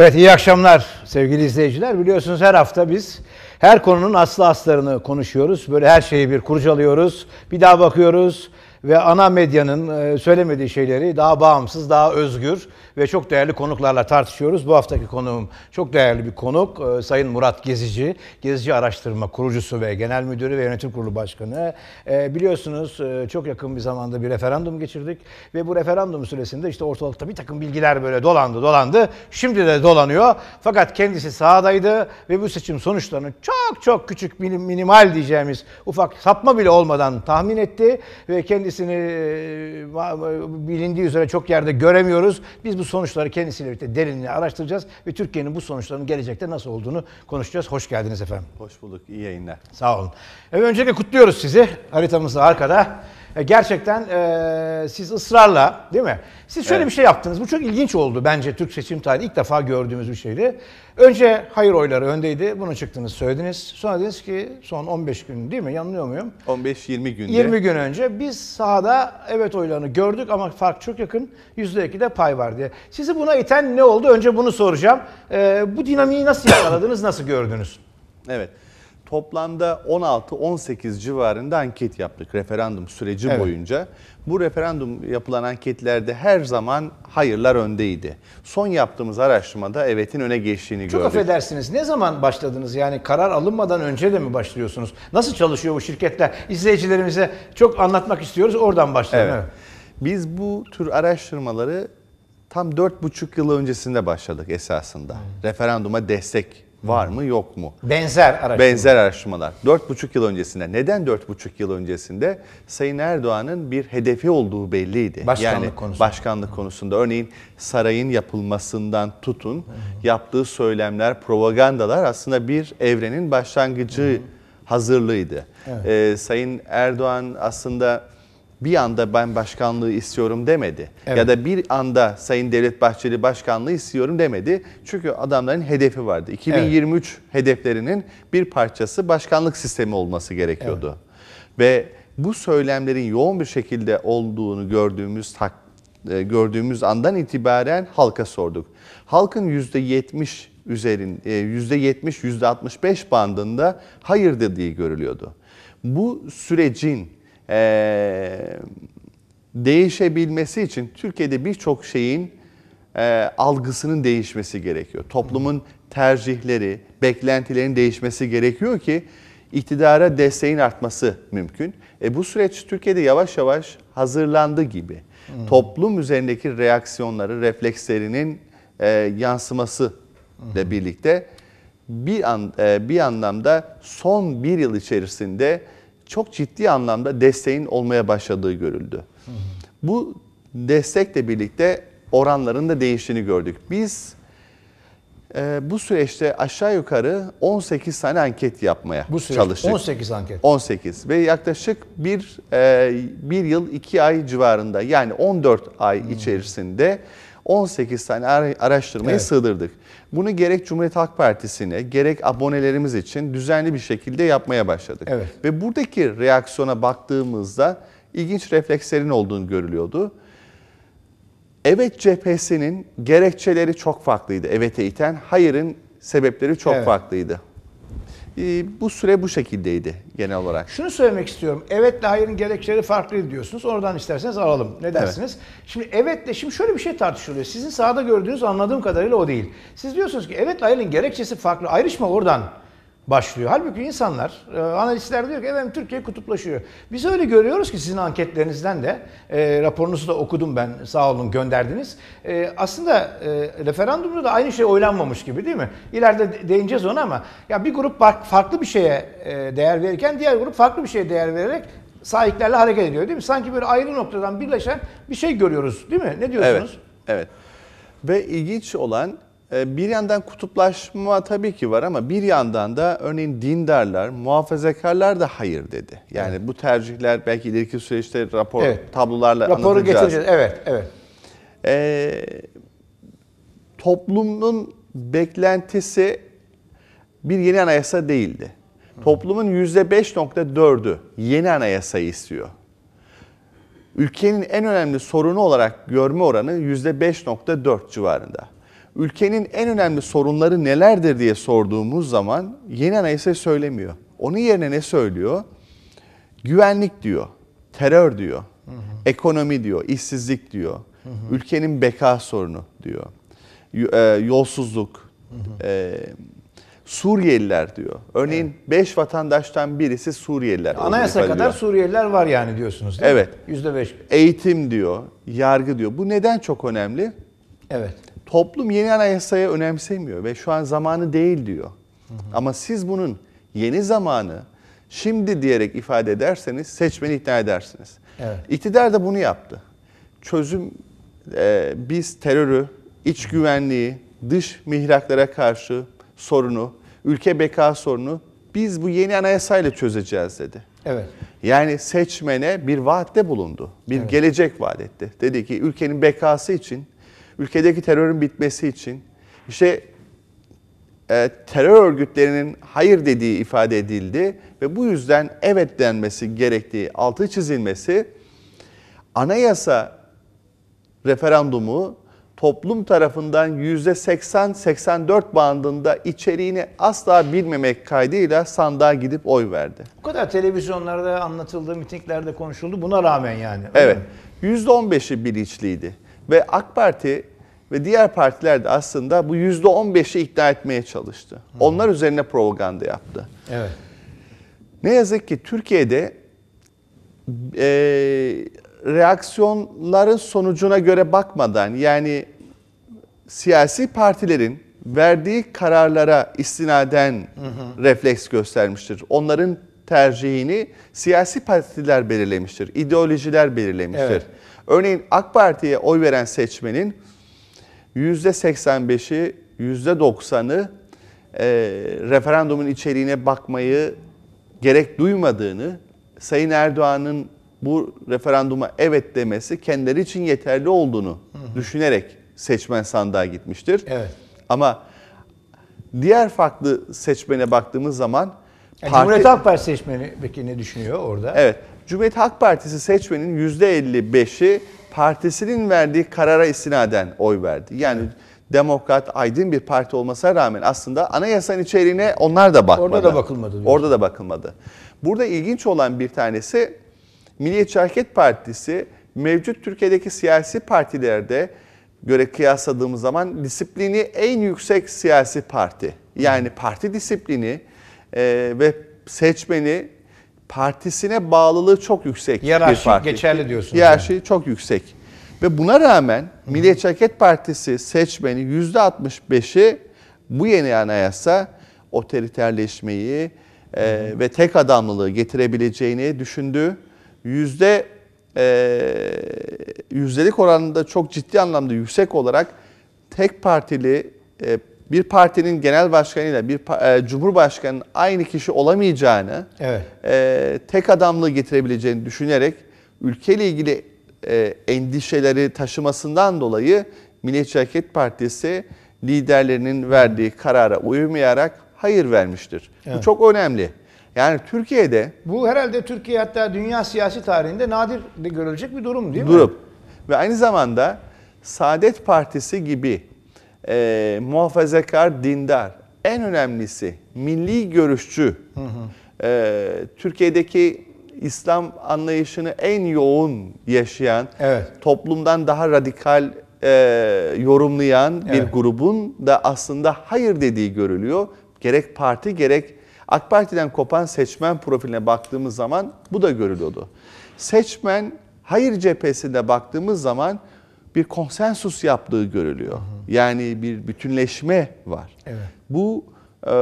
Evet iyi akşamlar sevgili izleyiciler. Biliyorsunuz her hafta biz her konunun aslı aslarını konuşuyoruz. Böyle her şeyi bir kurcalıyoruz. Bir daha bakıyoruz ve ana medyanın e, söylemediği şeyleri daha bağımsız, daha özgür ve çok değerli konuklarla tartışıyoruz. Bu haftaki konuğum çok değerli bir konuk e, Sayın Murat Gezici. Gezici Araştırma Kurucusu ve Genel Müdürü ve Yönetim Kurulu Başkanı. E, biliyorsunuz çok yakın bir zamanda bir referandum geçirdik ve bu referandum süresinde işte ortalıkta bir takım bilgiler böyle dolandı dolandı. Şimdi de dolanıyor. Fakat kendisi sahadaydı ve bu seçim sonuçlarını çok çok küçük minimal diyeceğimiz ufak sapma bile olmadan tahmin etti ve kendi Kendisini e, e, bilindiği üzere çok yerde göremiyoruz. Biz bu sonuçları kendisiyle birlikte derinliğe araştıracağız ve Türkiye'nin bu sonuçların gelecekte nasıl olduğunu konuşacağız. Hoş geldiniz efendim. Hoş bulduk. İyi yayınlar. Sağ olun. Evet öncelikle kutluyoruz sizi. Haritamız da arkada. E, gerçekten e, siz ısrarla değil mi? Siz şöyle evet. bir şey yaptınız. Bu çok ilginç oldu bence Türk seçim tarihinde ilk defa gördüğümüz bir şeydi. Önce hayır oyları öndeydi. Bunu çıktınız söylediniz. Sonra dediniz ki son 15 gün değil mi? Yanılıyor muyum? 15-20 günde. 20 gün önce biz sahada evet oylarını gördük ama fark çok yakın. %2'de pay var diye. Sizi buna iten ne oldu? Önce bunu soracağım. E, bu dinamiği nasıl yakaladınız? nasıl gördünüz? Evet toplamda 16-18 civarında anket yaptık referandum süreci evet. boyunca. Bu referandum yapılan anketlerde her zaman hayırlar öndeydi. Son yaptığımız araştırmada evetin öne geçtiğini Çok gördük. Çok affedersiniz ne zaman başladınız yani karar alınmadan önce de mi başlıyorsunuz? Nasıl çalışıyor bu şirketler? İzleyicilerimize çok anlatmak istiyoruz oradan başlayalım. Evet. Biz bu tür araştırmaları tam 4,5 yıl öncesinde başladık esasında. Hmm. Referanduma destek Var mı yok mu? Benzer araştırmalar. Benzer araştırmalar. 4,5 yıl öncesinde. Neden 4,5 yıl öncesinde? Sayın Erdoğan'ın bir hedefi olduğu belliydi. Başkanlık yani, konusunda. Başkanlık konusunda. Örneğin sarayın yapılmasından tutun. Yaptığı söylemler, propagandalar aslında bir evrenin başlangıcı hazırlığıydı. Evet. Ee, Sayın Erdoğan aslında bir anda ben başkanlığı istiyorum demedi. Evet. Ya da bir anda Sayın Devlet Bahçeli başkanlığı istiyorum demedi. Çünkü adamların hedefi vardı. 2023 evet. hedeflerinin bir parçası başkanlık sistemi olması gerekiyordu. Evet. Ve bu söylemlerin yoğun bir şekilde olduğunu gördüğümüz tak, e, gördüğümüz andan itibaren halka sorduk. Halkın %70 üzerin %70 e, %65 bandında hayır dediği görülüyordu. Bu sürecin e, değişebilmesi için Türkiye'de birçok şeyin e, algısının değişmesi gerekiyor. Toplumun tercihleri, beklentilerin değişmesi gerekiyor ki iktidara desteğin artması mümkün. E, bu süreç Türkiye'de yavaş yavaş hazırlandı gibi. Hmm. Toplum üzerindeki reaksiyonları, reflekslerinin e, yansıması hmm. ile birlikte bir an e, bir anlamda son bir yıl içerisinde çok ciddi anlamda desteğin olmaya başladığı görüldü. Bu destekle birlikte oranların da değiştiğini gördük. Biz e, bu süreçte aşağı yukarı 18 tane anket yapmaya bu süreç, çalıştık. 18 anket. 18 ve yaklaşık bir, e, bir yıl 2 ay civarında yani 14 ay hmm. içerisinde 18 tane araştırmayı evet. sığdırdık. Bunu gerek Cumhuriyet Halk Partisi'ne gerek abonelerimiz için düzenli bir şekilde yapmaya başladık. Evet. Ve buradaki reaksiyona baktığımızda ilginç reflekslerin olduğunu görülüyordu. Evet cephesinin gerekçeleri çok farklıydı. Evet'e iten, hayırın sebepleri çok evet. farklıydı. Ee, bu süre bu şekildeydi genel olarak. Şunu söylemek istiyorum. Evetle hayırın gerekçeleri farklı diyorsunuz. Oradan isterseniz alalım. Ne dersiniz? Evet. Şimdi evetle şimdi şöyle bir şey tartışılıyor. Sizin sahada gördüğünüz anladığım kadarıyla o değil. Siz diyorsunuz ki evetle hayırın gerekçesi farklı. Ayrışma oradan başlıyor. Halbuki insanlar, e, analistler diyor ki efendim Türkiye kutuplaşıyor. Biz öyle görüyoruz ki sizin anketlerinizden de, e, raporunuzu da okudum ben sağ olun gönderdiniz. E, aslında e, referandumda da aynı şey oylanmamış gibi değil mi? İleride değineceğiz ona ama ya bir grup farklı bir şeye e, değer verirken diğer grup farklı bir şeye değer vererek sahiplerle hareket ediyor değil mi? Sanki böyle ayrı noktadan birleşen bir şey görüyoruz değil mi? Ne diyorsunuz? Evet, evet. Ve ilginç olan ee, bir yandan kutuplaşma tabii ki var ama bir yandan da örneğin dindarlar, muhafazakarlar da hayır dedi. Yani evet. bu tercihler belki ileriki süreçte rapor evet. tablolarla Raporu anlatacağız. getireceğiz. Evet, evet. Ee, toplumun beklentisi bir yeni anayasa değildi. Hı. Toplumun %5.4'ü yeni anayasayı istiyor. Ülkenin en önemli sorunu olarak görme oranı %5.4 civarında ülkenin en önemli sorunları nelerdir diye sorduğumuz zaman yeni anayasa söylemiyor. Onun yerine ne söylüyor? Güvenlik diyor, terör diyor, hı hı. ekonomi diyor, işsizlik diyor, hı hı. ülkenin beka sorunu diyor, e, yolsuzluk, hı hı. E, Suriyeliler diyor. Örneğin 5 evet. vatandaştan birisi Suriyeliler. Anayasa kadar diyor. Suriyeliler var yani diyorsunuz değil evet. mi? Evet. %5. Eğitim diyor, yargı diyor. Bu neden çok önemli? Evet. Toplum yeni anayasaya önemsemiyor ve şu an zamanı değil diyor. Hı hı. Ama siz bunun yeni zamanı şimdi diyerek ifade ederseniz seçmeni ikna edersiniz. Evet. İktidar da bunu yaptı. Çözüm e, biz terörü, iç güvenliği, dış mihraklara karşı sorunu, ülke beka sorunu biz bu yeni anayasayla çözeceğiz dedi. Evet. Yani seçmene bir vaatte bulundu. Bir evet. gelecek vaat etti. Dedi ki ülkenin bekası için ülkedeki terörün bitmesi için, işte e, terör örgütlerinin hayır dediği ifade edildi ve bu yüzden evet denmesi gerektiği altı çizilmesi anayasa referandumu toplum tarafından yüzde %80-84 bandında içeriğini asla bilmemek kaydıyla sandığa gidip oy verdi. Bu kadar televizyonlarda anlatıldı, mitinglerde konuşuldu buna rağmen yani. Evet. Mi? %15'i bilinçliydi. Ve AK Parti ve diğer partiler de aslında bu yüzde %15'i ikna etmeye çalıştı. Hı. Onlar üzerine propaganda yaptı. Evet. Ne yazık ki Türkiye'de e, reaksiyonların sonucuna göre bakmadan yani siyasi partilerin verdiği kararlara istinaden hı refleks göstermiştir. Onların tercihini siyasi partiler belirlemiştir, İdeolojiler belirlemiştir. Evet. Örneğin AK Parti'ye oy veren seçmenin %85'i, %90'ı e, referandumun içeriğine bakmayı gerek duymadığını, Sayın Erdoğan'ın bu referanduma evet demesi kendileri için yeterli olduğunu hı hı. düşünerek seçmen sandığa gitmiştir. Evet. Ama diğer farklı seçmene baktığımız zaman yani parti... Cumhuriyet Halk Partisi seçmeni peki ne düşünüyor orada? Evet. Cumhuriyet Halk Partisi seçmenin %55'i partisinin verdiği karara istinaden oy verdi. Yani demokrat, aydın bir parti olmasına rağmen aslında anayasanın içeriğine onlar da bakmadı. Orada da bakılmadı. Diyorsun. Orada da bakılmadı. Burada ilginç olan bir tanesi Milliyetçi Hareket Partisi mevcut Türkiye'deki siyasi partilerde göre kıyasladığımız zaman disiplini en yüksek siyasi parti. Yani parti disiplini e, ve seçmeni partisine bağlılığı çok yüksek Yararşi bir parti. geçerli diyorsunuz. Yararşi yani. çok yüksek. Ve buna rağmen Milliyetçi Hareket Partisi seçmeni %65'i bu yeni anayasa otoriterleşmeyi e, ve tek adamlılığı getirebileceğini düşündü. Yüzde e, yüzdelik oranında çok ciddi anlamda yüksek olarak tek partili e, bir partinin genel başkanıyla bir e, cumhurbaşkanının aynı kişi olamayacağını, evet. e, tek adamlığı getirebileceğini düşünerek ülkeyle ilgili e, endişeleri taşımasından dolayı Milliyetçi Hareket Partisi liderlerinin verdiği karara uymayarak hayır vermiştir. Evet. Bu çok önemli. Yani Türkiye'de... Bu herhalde Türkiye hatta dünya siyasi tarihinde nadir görülecek bir durum değil durum. mi? Durum. Ve aynı zamanda Saadet Partisi gibi e, muhafazakar, dindar. En önemlisi milli görüşçü. Hı hı. E, Türkiye'deki İslam anlayışını en yoğun yaşayan, evet. toplumdan daha radikal e, yorumlayan evet. bir grubun da aslında hayır dediği görülüyor. Gerek parti gerek AK Parti'den kopan seçmen profiline baktığımız zaman bu da görülüyordu. Seçmen hayır cephesinde baktığımız zaman bir konsensus yaptığı görülüyor. Hı hı. Yani bir bütünleşme var. Evet. Bu e,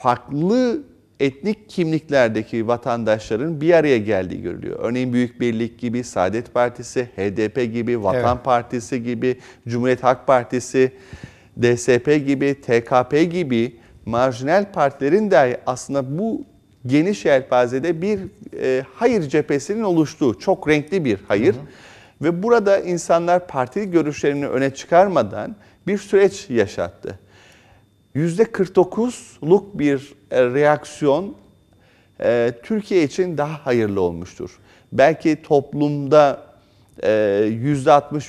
farklı etnik kimliklerdeki vatandaşların bir araya geldiği görülüyor. Örneğin Büyük Birlik gibi, Saadet Partisi, HDP gibi, Vatan evet. Partisi gibi, Cumhuriyet Halk Partisi, DSP gibi, TKP gibi marjinal partilerin de aslında bu geniş yelpazede bir e, hayır cephesinin oluştuğu, çok renkli bir hayır. Hı hı ve burada insanlar partili görüşlerini öne çıkarmadan bir süreç yaşattı. %49'luk bir e, reaksiyon e, Türkiye için daha hayırlı olmuştur. Belki toplumda %60,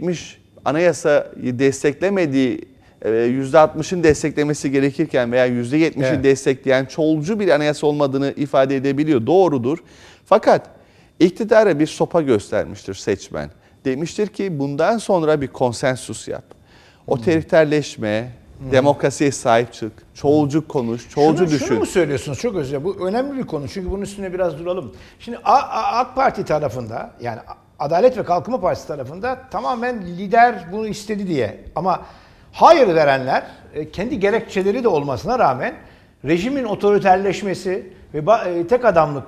%70 anayasa desteklemediği %60'ın e, desteklemesi gerekirken veya %70'i evet. destekleyen çoğulcu bir anayasa olmadığını ifade edebiliyor. Doğrudur. Fakat İktidara bir sopa göstermiştir seçmen. Demiştir ki bundan sonra bir konsensus yap. Otoriterleşme, hmm. demokrasiye sahip çık, çoğulcu konuş, çoğulcu şunu, düşün. Şunu mu söylüyorsunuz? Çok özür Bu önemli bir konu. Çünkü bunun üstüne biraz duralım. Şimdi AK Parti tarafında yani Adalet ve Kalkınma Partisi tarafında tamamen lider bunu istedi diye ama hayır verenler e, kendi gerekçeleri de olmasına rağmen rejimin otoriterleşmesi ve e, tek adamlık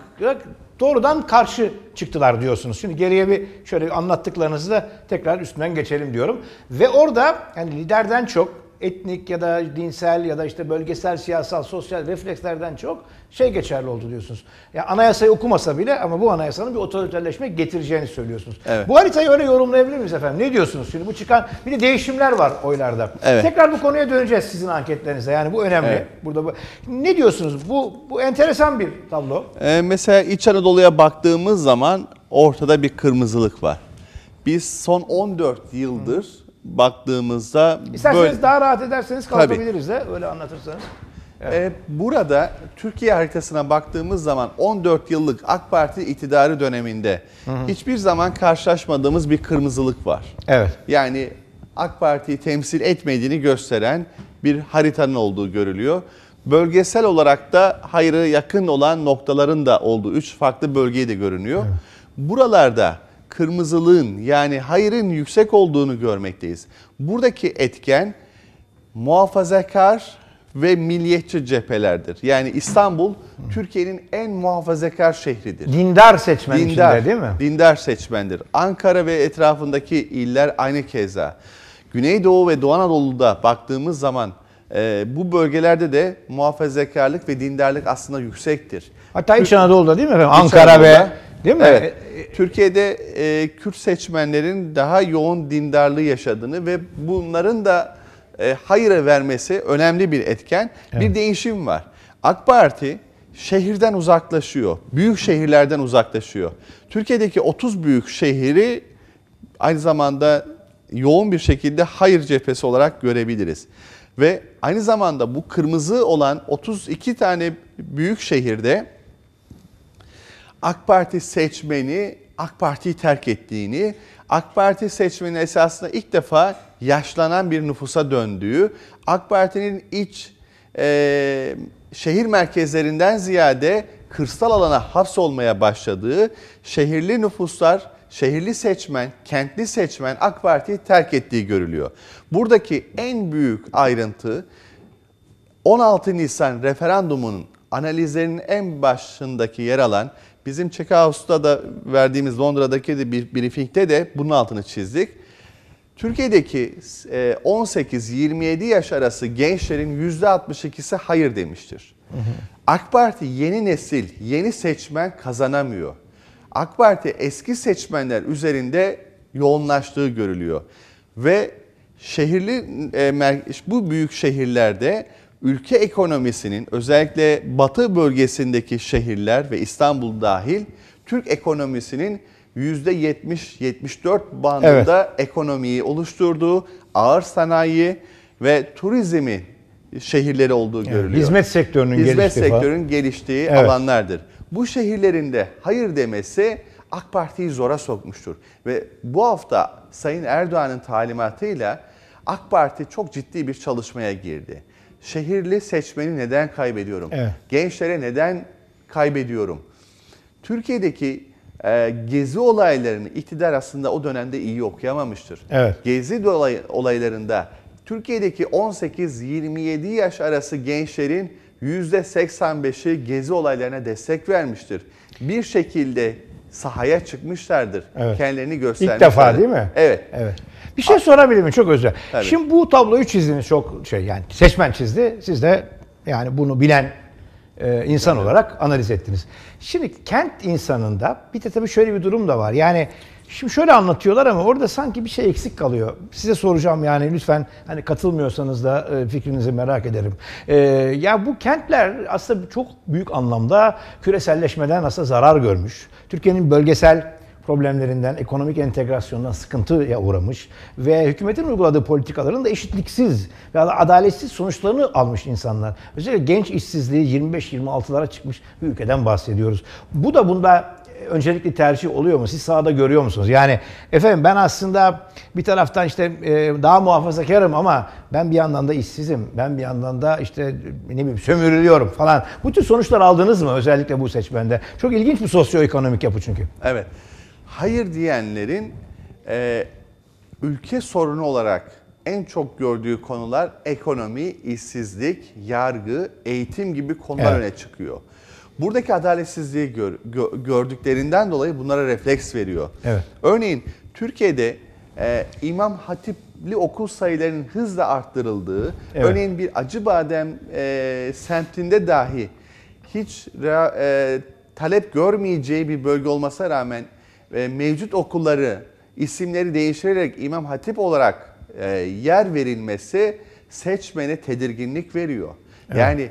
doğrudan karşı çıktılar diyorsunuz. Şimdi geriye bir şöyle anlattıklarınızı da tekrar üstünden geçelim diyorum. Ve orada yani liderden çok etnik ya da dinsel ya da işte bölgesel, siyasal, sosyal reflekslerden çok şey geçerli oldu diyorsunuz. Ya yani anayasayı okumasa bile ama bu anayasanın bir otoriterleşme getireceğini söylüyorsunuz. Evet. Bu haritayı öyle yorumlayabilir miyiz efendim? Ne diyorsunuz şimdi? Bu çıkan bir de değişimler var oylarda. Evet. Tekrar bu konuya döneceğiz sizin anketlerinize. Yani bu önemli. Evet. Burada bu. ne diyorsunuz? Bu bu enteresan bir tablo. Ee, mesela İç Anadolu'ya baktığımız zaman ortada bir kırmızılık var. Biz son 14 yıldır Hı baktığımızda İsterseniz böyle... daha rahat ederseniz kalkabiliriz de öyle anlatırsanız. Evet. Ee, burada Türkiye haritasına baktığımız zaman 14 yıllık AK Parti iktidarı döneminde hı hı. hiçbir zaman karşılaşmadığımız bir kırmızılık var. Evet. Yani AK Parti'yi temsil etmediğini gösteren bir haritanın olduğu görülüyor. Bölgesel olarak da hayrı yakın olan noktaların da olduğu üç farklı bölgeyi de görünüyor. Evet. Buralarda kırmızılığın yani hayırın yüksek olduğunu görmekteyiz. Buradaki etken muhafazakar ve milliyetçi cephelerdir. Yani İstanbul Türkiye'nin en muhafazakar şehridir. Dindar seçmen dindar, içinde değil mi? Dindar seçmendir. Ankara ve etrafındaki iller aynı keza. Güneydoğu ve Doğu Anadolu'da baktığımız zaman e, bu bölgelerde de muhafazakarlık ve dindarlık aslında yüksektir. Hatta İç Anadolu'da değil mi efendim? Ankara ve Değil mi? Evet. E, e, Türkiye'de e, Kürt seçmenlerin daha yoğun dindarlığı yaşadığını ve bunların da e, hayıra vermesi önemli bir etken. Evet. Bir değişim var. AK Parti şehirden uzaklaşıyor. Büyük şehirlerden uzaklaşıyor. Türkiye'deki 30 büyük şehri aynı zamanda yoğun bir şekilde hayır cephesi olarak görebiliriz. Ve aynı zamanda bu kırmızı olan 32 tane büyük şehirde AK Parti seçmeni AK Parti'yi terk ettiğini, AK Parti seçmenin esasında ilk defa yaşlanan bir nüfusa döndüğü, AK Parti'nin iç e, şehir merkezlerinden ziyade kırsal alana hapsolmaya başladığı, şehirli nüfuslar, şehirli seçmen, kentli seçmen AK Parti'yi terk ettiği görülüyor. Buradaki en büyük ayrıntı 16 Nisan referandumunun analizlerinin en başındaki yer alan Bizim Çekahusta da verdiğimiz Londra'daki de bir briefingde de bunun altını çizdik. Türkiye'deki 18-27 e, yaş arası gençlerin %62'si hayır demiştir. Hı hı. AK Parti yeni nesil, yeni seçmen kazanamıyor. AK Parti eski seçmenler üzerinde yoğunlaştığı görülüyor. Ve şehirli e, bu büyük şehirlerde ülke ekonomisinin özellikle batı bölgesindeki şehirler ve İstanbul dahil Türk ekonomisinin %70-74 bandında evet. ekonomiyi oluşturduğu ağır sanayi ve turizmi şehirleri olduğu evet, görülüyor. Hizmet sektörünün Hizmet geliştiği geliştiği evet. alanlardır. Bu şehirlerinde hayır demesi AK Parti'yi zora sokmuştur. Ve bu hafta Sayın Erdoğan'ın talimatıyla AK Parti çok ciddi bir çalışmaya girdi şehirli seçmeni neden kaybediyorum? Evet. Gençlere neden kaybediyorum? Türkiye'deki e, gezi olaylarını iktidar aslında o dönemde iyi okuyamamıştır. Evet. Gezi olay, olaylarında Türkiye'deki 18-27 yaş arası gençlerin %85'i gezi olaylarına destek vermiştir. Bir şekilde sahaya çıkmışlardır. Evet. Kendilerini göstermişlerdir. İlk defa değil mi? Evet. Evet. Bir şey sorabilir miyim? Çok özür dilerim. Şimdi bu tabloyu çizdiğiniz çok şey yani seçmen çizdi. Siz de yani bunu bilen e, insan olarak analiz ettiniz. Şimdi kent insanında bir de tabii şöyle bir durum da var. Yani şimdi şöyle anlatıyorlar ama orada sanki bir şey eksik kalıyor. Size soracağım yani lütfen hani katılmıyorsanız da e, fikrinizi merak ederim. E, ya bu kentler aslında çok büyük anlamda küreselleşmeden aslında zarar görmüş. Türkiye'nin bölgesel problemlerinden, ekonomik entegrasyondan sıkıntıya uğramış ve hükümetin uyguladığı politikaların da eşitliksiz veya da adaletsiz sonuçlarını almış insanlar. Özellikle genç işsizliği 25-26'lara çıkmış bir ülkeden bahsediyoruz. Bu da bunda e, öncelikli tercih oluyor mu? Siz sahada görüyor musunuz? Yani efendim ben aslında bir taraftan işte e, daha muhafazakarım ama ben bir yandan da işsizim. Ben bir yandan da işte ne bileyim sömürülüyorum falan. Bu tür sonuçlar aldınız mı özellikle bu seçmende? Çok ilginç bir sosyoekonomik yapı çünkü. Evet hayır diyenlerin e, ülke sorunu olarak en çok gördüğü konular ekonomi, işsizlik, yargı, eğitim gibi konular evet. öne çıkıyor. Buradaki adaletsizliği gör, gördüklerinden dolayı bunlara refleks veriyor. Evet. Örneğin Türkiye'de e, İmam Hatipli okul sayılarının hızla arttırıldığı, evet. örneğin bir Acıbadem e, semtinde dahi hiç e, talep görmeyeceği bir bölge olmasına rağmen e, mevcut okulları isimleri değiştirerek İmam Hatip olarak e, yer verilmesi seçmene tedirginlik veriyor. Evet. Yani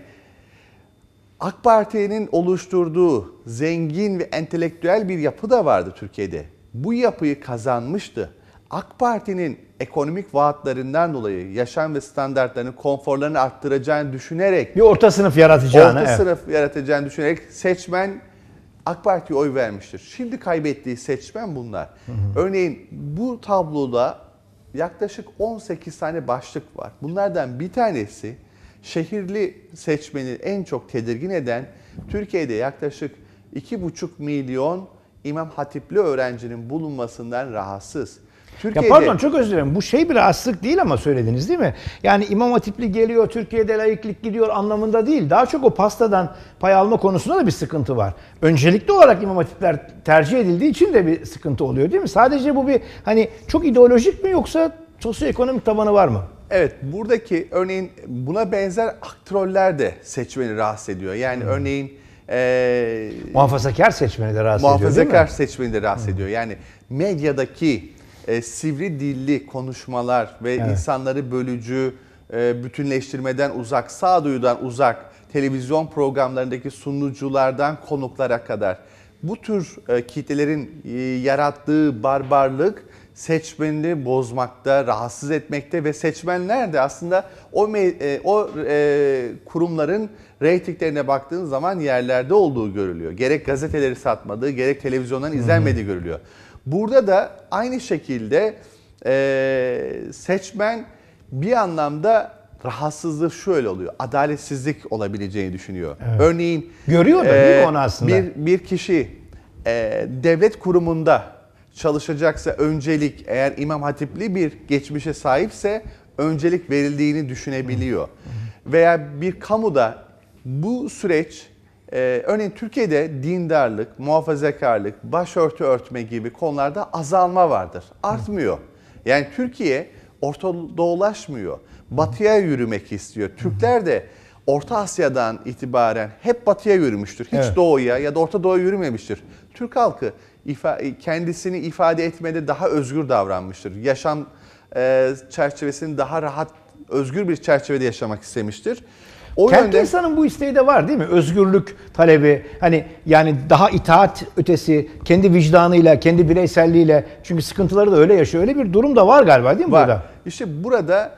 AK Parti'nin oluşturduğu zengin ve entelektüel bir yapı da vardı Türkiye'de. Bu yapıyı kazanmıştı. AK Parti'nin ekonomik vaatlarından dolayı yaşam ve standartlarını, konforlarını arttıracağını düşünerek bir orta sınıf yaratacağını, orta evet. sınıf yaratacağını düşünerek seçmen AK Parti'ye oy vermiştir. Şimdi kaybettiği seçmen bunlar. Hı hı. Örneğin bu tabloda yaklaşık 18 tane başlık var. Bunlardan bir tanesi şehirli seçmeni en çok tedirgin eden Türkiye'de yaklaşık 2,5 milyon İmam Hatipli öğrencinin bulunmasından rahatsız. Türkiye'de... Ya pardon çok özür dilerim. Bu şey bile aslık değil ama söylediniz değil mi? Yani imam hatipli geliyor, Türkiye'de layıklık gidiyor anlamında değil. Daha çok o pastadan pay alma konusunda da bir sıkıntı var. Öncelikli olarak imam hatipler tercih edildiği için de bir sıkıntı oluyor değil mi? Sadece bu bir hani çok ideolojik mi yoksa sosyoekonomik tabanı var mı? Evet buradaki örneğin buna benzer aktroller de seçmeni rahatsız ediyor. Yani hmm. örneğin e, muhafazakar seçmeni de rahatsız muhafazakar ediyor. Muhafazakar seçmeni de rahatsız hmm. ediyor. Yani medyadaki e, sivri dilli konuşmalar ve evet. insanları bölücü, e, bütünleştirmeden uzak, sağduyudan uzak, televizyon programlarındaki sunuculardan konuklara kadar bu tür e, kitlelerin e, yarattığı barbarlık seçmeni bozmakta, rahatsız etmekte ve seçmenler de aslında o o kurumların reytinglerine baktığın zaman yerlerde olduğu görülüyor. Gerek gazeteleri satmadığı, gerek televizyondan izlenmediği görülüyor. Burada da aynı şekilde e, seçmen bir anlamda rahatsızlığı şöyle oluyor. Adaletsizlik olabileceğini düşünüyor. Evet. Örneğin görüyor da e, değil mi onu aslında? Bir bir kişi e, devlet kurumunda çalışacaksa öncelik eğer imam Hatipli bir geçmişe sahipse öncelik verildiğini düşünebiliyor. Veya bir kamuda bu süreç ee, örneğin Türkiye'de dindarlık, muhafazakarlık, başörtü örtme gibi konularda azalma vardır. Artmıyor. Yani Türkiye ortodoğulaşmıyor. Batıya yürümek istiyor. Türkler de Orta Asya'dan itibaren hep batıya yürümüştür. Hiç evet. doğuya ya da Orta Doğu'ya yürümemiştir. Türk halkı ifa kendisini ifade etmede daha özgür davranmıştır. Yaşam e, çerçevesini daha rahat, özgür bir çerçevede yaşamak istemiştir. O Kent yönde... insanın bu isteği de var değil mi? Özgürlük talebi, hani yani daha itaat ötesi, kendi vicdanıyla, kendi bireyselliğiyle. Çünkü sıkıntıları da öyle yaşıyor. Öyle bir durum da var galiba değil mi var. burada? İşte burada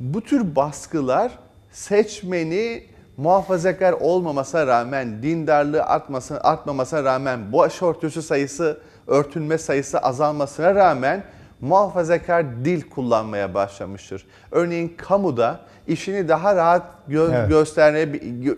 bu tür baskılar seçmeni muhafazakar olmamasına rağmen, dindarlığı artmasına, artmamasına rağmen, bu başörtüsü sayısı, örtünme sayısı azalmasına rağmen muhafazakar dil kullanmaya başlamıştır. Örneğin kamuda işini daha rahat gö evet. göstermeye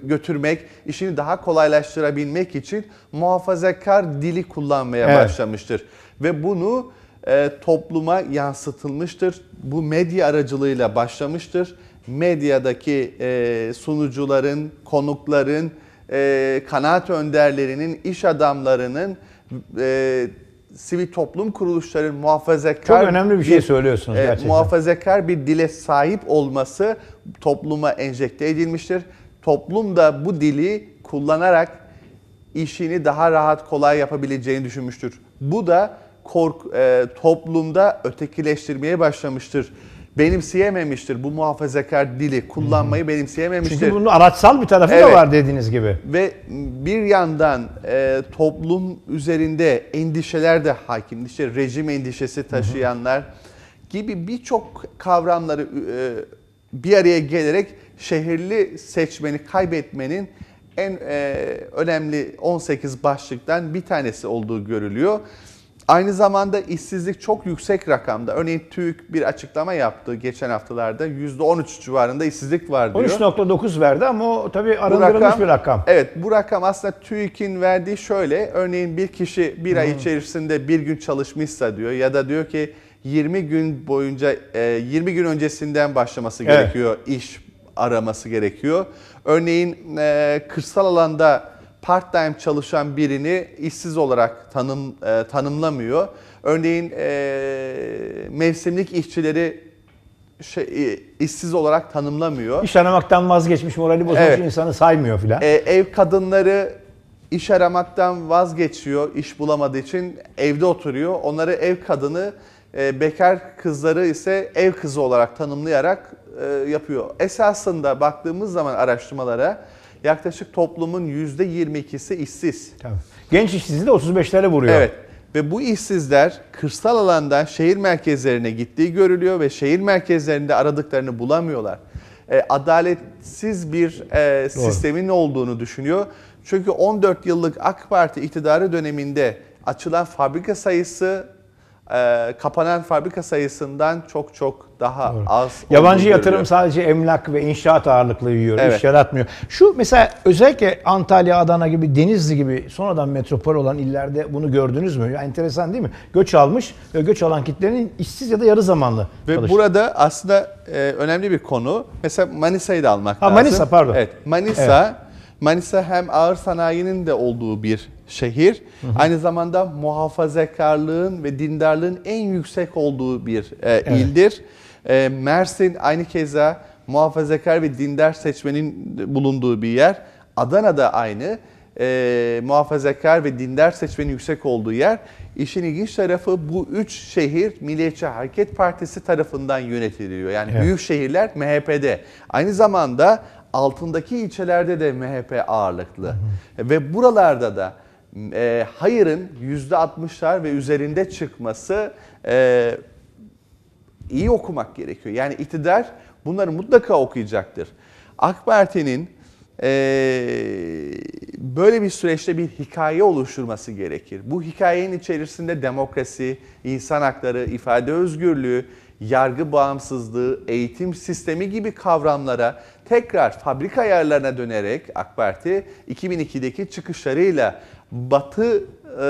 götürmek, işini daha kolaylaştırabilmek için muhafazakar dili kullanmaya evet. başlamıştır ve bunu e, topluma yansıtılmıştır. Bu medya aracılığıyla başlamıştır. Medyadaki e, sunucuların, konukların, e, kanaat önderlerinin, iş adamlarının e, sivil toplum kuruluşlarının muhafazakar Çok önemli bir şey söylüyorsunuz gerçekten. Muhafazakar bir dile sahip olması topluma enjekte edilmiştir. Toplum da bu dili kullanarak işini daha rahat kolay yapabileceğini düşünmüştür. Bu da kork, e, toplumda ötekileştirmeye başlamıştır benimseyememiştir bu muhafazakar dili kullanmayı benimseyememiştir. Çünkü bunun araçsal bir tarafı evet. da var dediğiniz gibi. Ve bir yandan e, toplum üzerinde endişeler de hakim. İşte rejim endişesi taşıyanlar gibi birçok kavramları e, bir araya gelerek şehirli seçmeni kaybetmenin en e, önemli 18 başlıktan bir tanesi olduğu görülüyor. Aynı zamanda işsizlik çok yüksek rakamda. Örneğin TÜİK bir açıklama yaptı geçen haftalarda. %13 civarında işsizlik var diyor. 13.9 verdi ama o tabii arındırılmış rakam, bir rakam. Evet bu rakam aslında TÜİK'in verdiği şöyle. Örneğin bir kişi bir hmm. ay içerisinde bir gün çalışmışsa diyor ya da diyor ki 20 gün boyunca 20 e, gün öncesinden başlaması gerekiyor evet. iş araması gerekiyor. Örneğin e, kırsal alanda part-time çalışan birini işsiz olarak tanım e, tanımlamıyor. Örneğin e, mevsimlik işçileri şey, e, işsiz olarak tanımlamıyor. İş aramaktan vazgeçmiş, morali bozmuş evet. insanı saymıyor filan. E, ev kadınları iş aramaktan vazgeçiyor, iş bulamadığı için evde oturuyor. Onları ev kadını, e, bekar kızları ise ev kızı olarak tanımlayarak e, yapıyor. Esasında baktığımız zaman araştırmalara yaklaşık toplumun %22'si işsiz. Tabii. Genç işsizliği de 35'lere vuruyor. Evet. Ve bu işsizler kırsal alandan şehir merkezlerine gittiği görülüyor ve şehir merkezlerinde aradıklarını bulamıyorlar. E, adaletsiz bir e, sistemin olduğunu düşünüyor. Çünkü 14 yıllık AK Parti iktidarı döneminde açılan fabrika sayısı e, kapanan fabrika sayısından çok çok daha Doğru. az. Yabancı yatırım görüyor. sadece emlak ve inşaat ağırlıklı yiyor, evet. iş yaratmıyor. Şu mesela özellikle Antalya, Adana gibi, Denizli gibi sonradan metropol olan illerde bunu gördünüz mü? Yani enteresan değil mi? Göç almış ve göç alan kitlenin işsiz ya da yarı zamanlı Ve burada aslında e, önemli bir konu. Mesela Manisa'yı da almak ha, lazım. Manisa pardon. Evet, Manisa, evet. Manisa hem ağır sanayinin de olduğu bir şehir Aynı zamanda muhafazakarlığın ve dindarlığın en yüksek olduğu bir e, evet. ildir. E, Mersin aynı keza muhafazakar ve dindar seçmenin bulunduğu bir yer. Adana da aynı e, muhafazakar ve dindar seçmenin yüksek olduğu yer. İşin ilginç tarafı bu üç şehir Milliyetçi Hareket Partisi tarafından yönetiliyor. Yani evet. büyük şehirler MHP'de. Aynı zamanda altındaki ilçelerde de MHP ağırlıklı. Hı hı. Ve buralarda da e, hayırın %60'lar ve üzerinde çıkması e, iyi okumak gerekiyor. Yani iktidar bunları mutlaka okuyacaktır. AK Parti'nin e, böyle bir süreçte bir hikaye oluşturması gerekir. Bu hikayenin içerisinde demokrasi, insan hakları, ifade özgürlüğü, yargı bağımsızlığı, eğitim sistemi gibi kavramlara tekrar fabrika ayarlarına dönerek AK Parti 2002'deki çıkışlarıyla Batı e,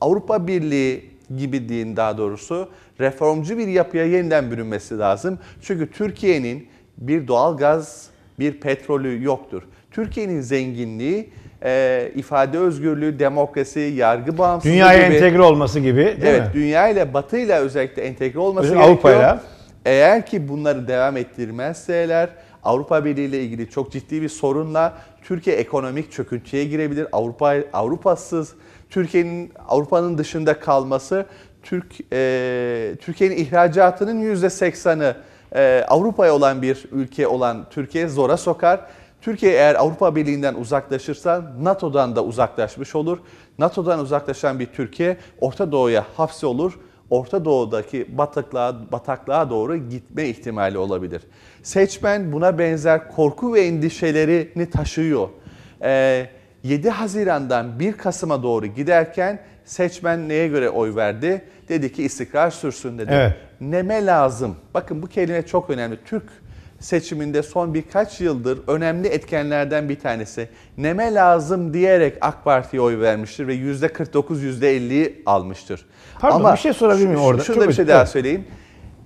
Avrupa Birliği gibi diyeyim daha doğrusu reformcu bir yapıya yeniden bürünmesi lazım. Çünkü Türkiye'nin bir doğal gaz, bir petrolü yoktur. Türkiye'nin zenginliği e, ifade özgürlüğü, demokrasi, yargı bağımsızlığı Dünyaya gibi. entegre olması gibi değil Evet, mi? dünya ile batı ile özellikle entegre olması Özel gerekiyor. Avrupa'yla. Eğer ki bunları devam ettirmezse eğer Avrupa Birliği ile ilgili çok ciddi bir sorunla Türkiye ekonomik çöküntüye girebilir. Avrupa Avrupasız Türkiye'nin Avrupa'nın dışında kalması Türk e, Türkiye'nin ihracatının yüzde e, Avrupa'ya olan bir ülke olan Türkiye zora sokar. Türkiye eğer Avrupa Birliği'nden uzaklaşırsa NATO'dan da uzaklaşmış olur. NATO'dan uzaklaşan bir Türkiye Orta Doğu'ya hapsi olur Orta Doğu'daki bataklığa, bataklığa doğru gitme ihtimali olabilir. Seçmen buna benzer korku ve endişelerini taşıyor. Ee, 7 Haziran'dan 1 Kasım'a doğru giderken seçmen neye göre oy verdi? Dedi ki istikrar sürsün dedi. Evet. Neme lazım? Bakın bu kelime çok önemli. Türk seçiminde son birkaç yıldır önemli etkenlerden bir tanesi. Neme lazım diyerek AK Parti'ye oy vermiştir ve %49 %50'yi almıştır. Pardon Ama bir şey sorabilir miyim orada? Şurada Çok bir şey daha söyleyeyim.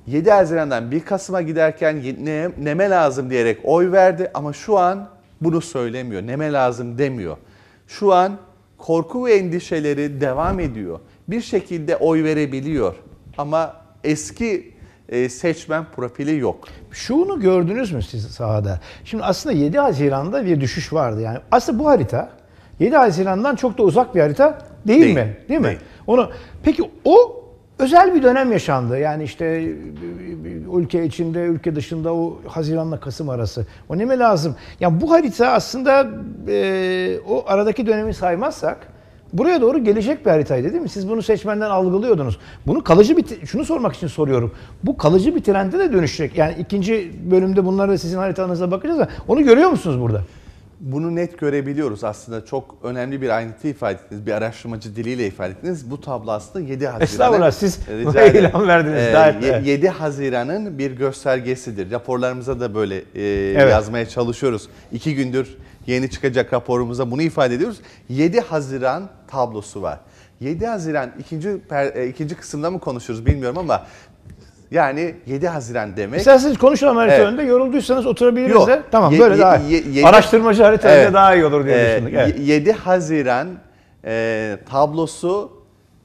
7 Haziran'dan 1 Kasım'a giderken ne, neme lazım diyerek oy verdi ama şu an bunu söylemiyor. Neme lazım demiyor. Şu an korku ve endişeleri devam ediyor. Bir şekilde oy verebiliyor ama eski e, seçmen profili yok. Şunu gördünüz mü siz sahada? Şimdi aslında 7 Haziran'da bir düşüş vardı yani. Aslında bu harita 7 Haziran'dan çok da uzak bir harita değil, değil mi? Değil mi? Değil. Onu peki o özel bir dönem yaşandı. Yani işte ülke içinde, ülke dışında o Haziran'la Kasım arası. O neme lazım? Yani bu harita aslında e, o aradaki dönemi saymazsak buraya doğru gelecek bir haritaydı değil mi? Siz bunu seçmenden algılıyordunuz. Bunu kalıcı bir şunu sormak için soruyorum. Bu kalıcı bir trende de dönüşecek. Yani ikinci bölümde bunlara da sizin haritanıza bakacağız da onu görüyor musunuz burada? Bunu net görebiliyoruz aslında çok önemli bir ayrıntı ifade ettiniz. Bir araştırmacı diliyle ifade ettiniz. Bu tablo aslında 7 Haziran'ın... Estağfurullah siz ilan verdiniz. E, ee, 7 Haziran'ın bir göstergesidir. Raporlarımıza da böyle e, evet. yazmaya çalışıyoruz. İki gündür yeni çıkacak raporumuzda bunu ifade ediyoruz. 7 Haziran tablosu var. 7 Haziran ikinci per, e, ikinci kısımda mı konuşuruz bilmiyorum ama yani 7 Haziran demek. İsterseniz konuşun ama evet. önünde yorulduysanız oturabiliriz Yok. de. Tamam ye, böyle ye, daha ye, yedi, araştırmacı haritayla evet, daha iyi olur diye e, düşündük. Evet. 7 Haziran e, tablosu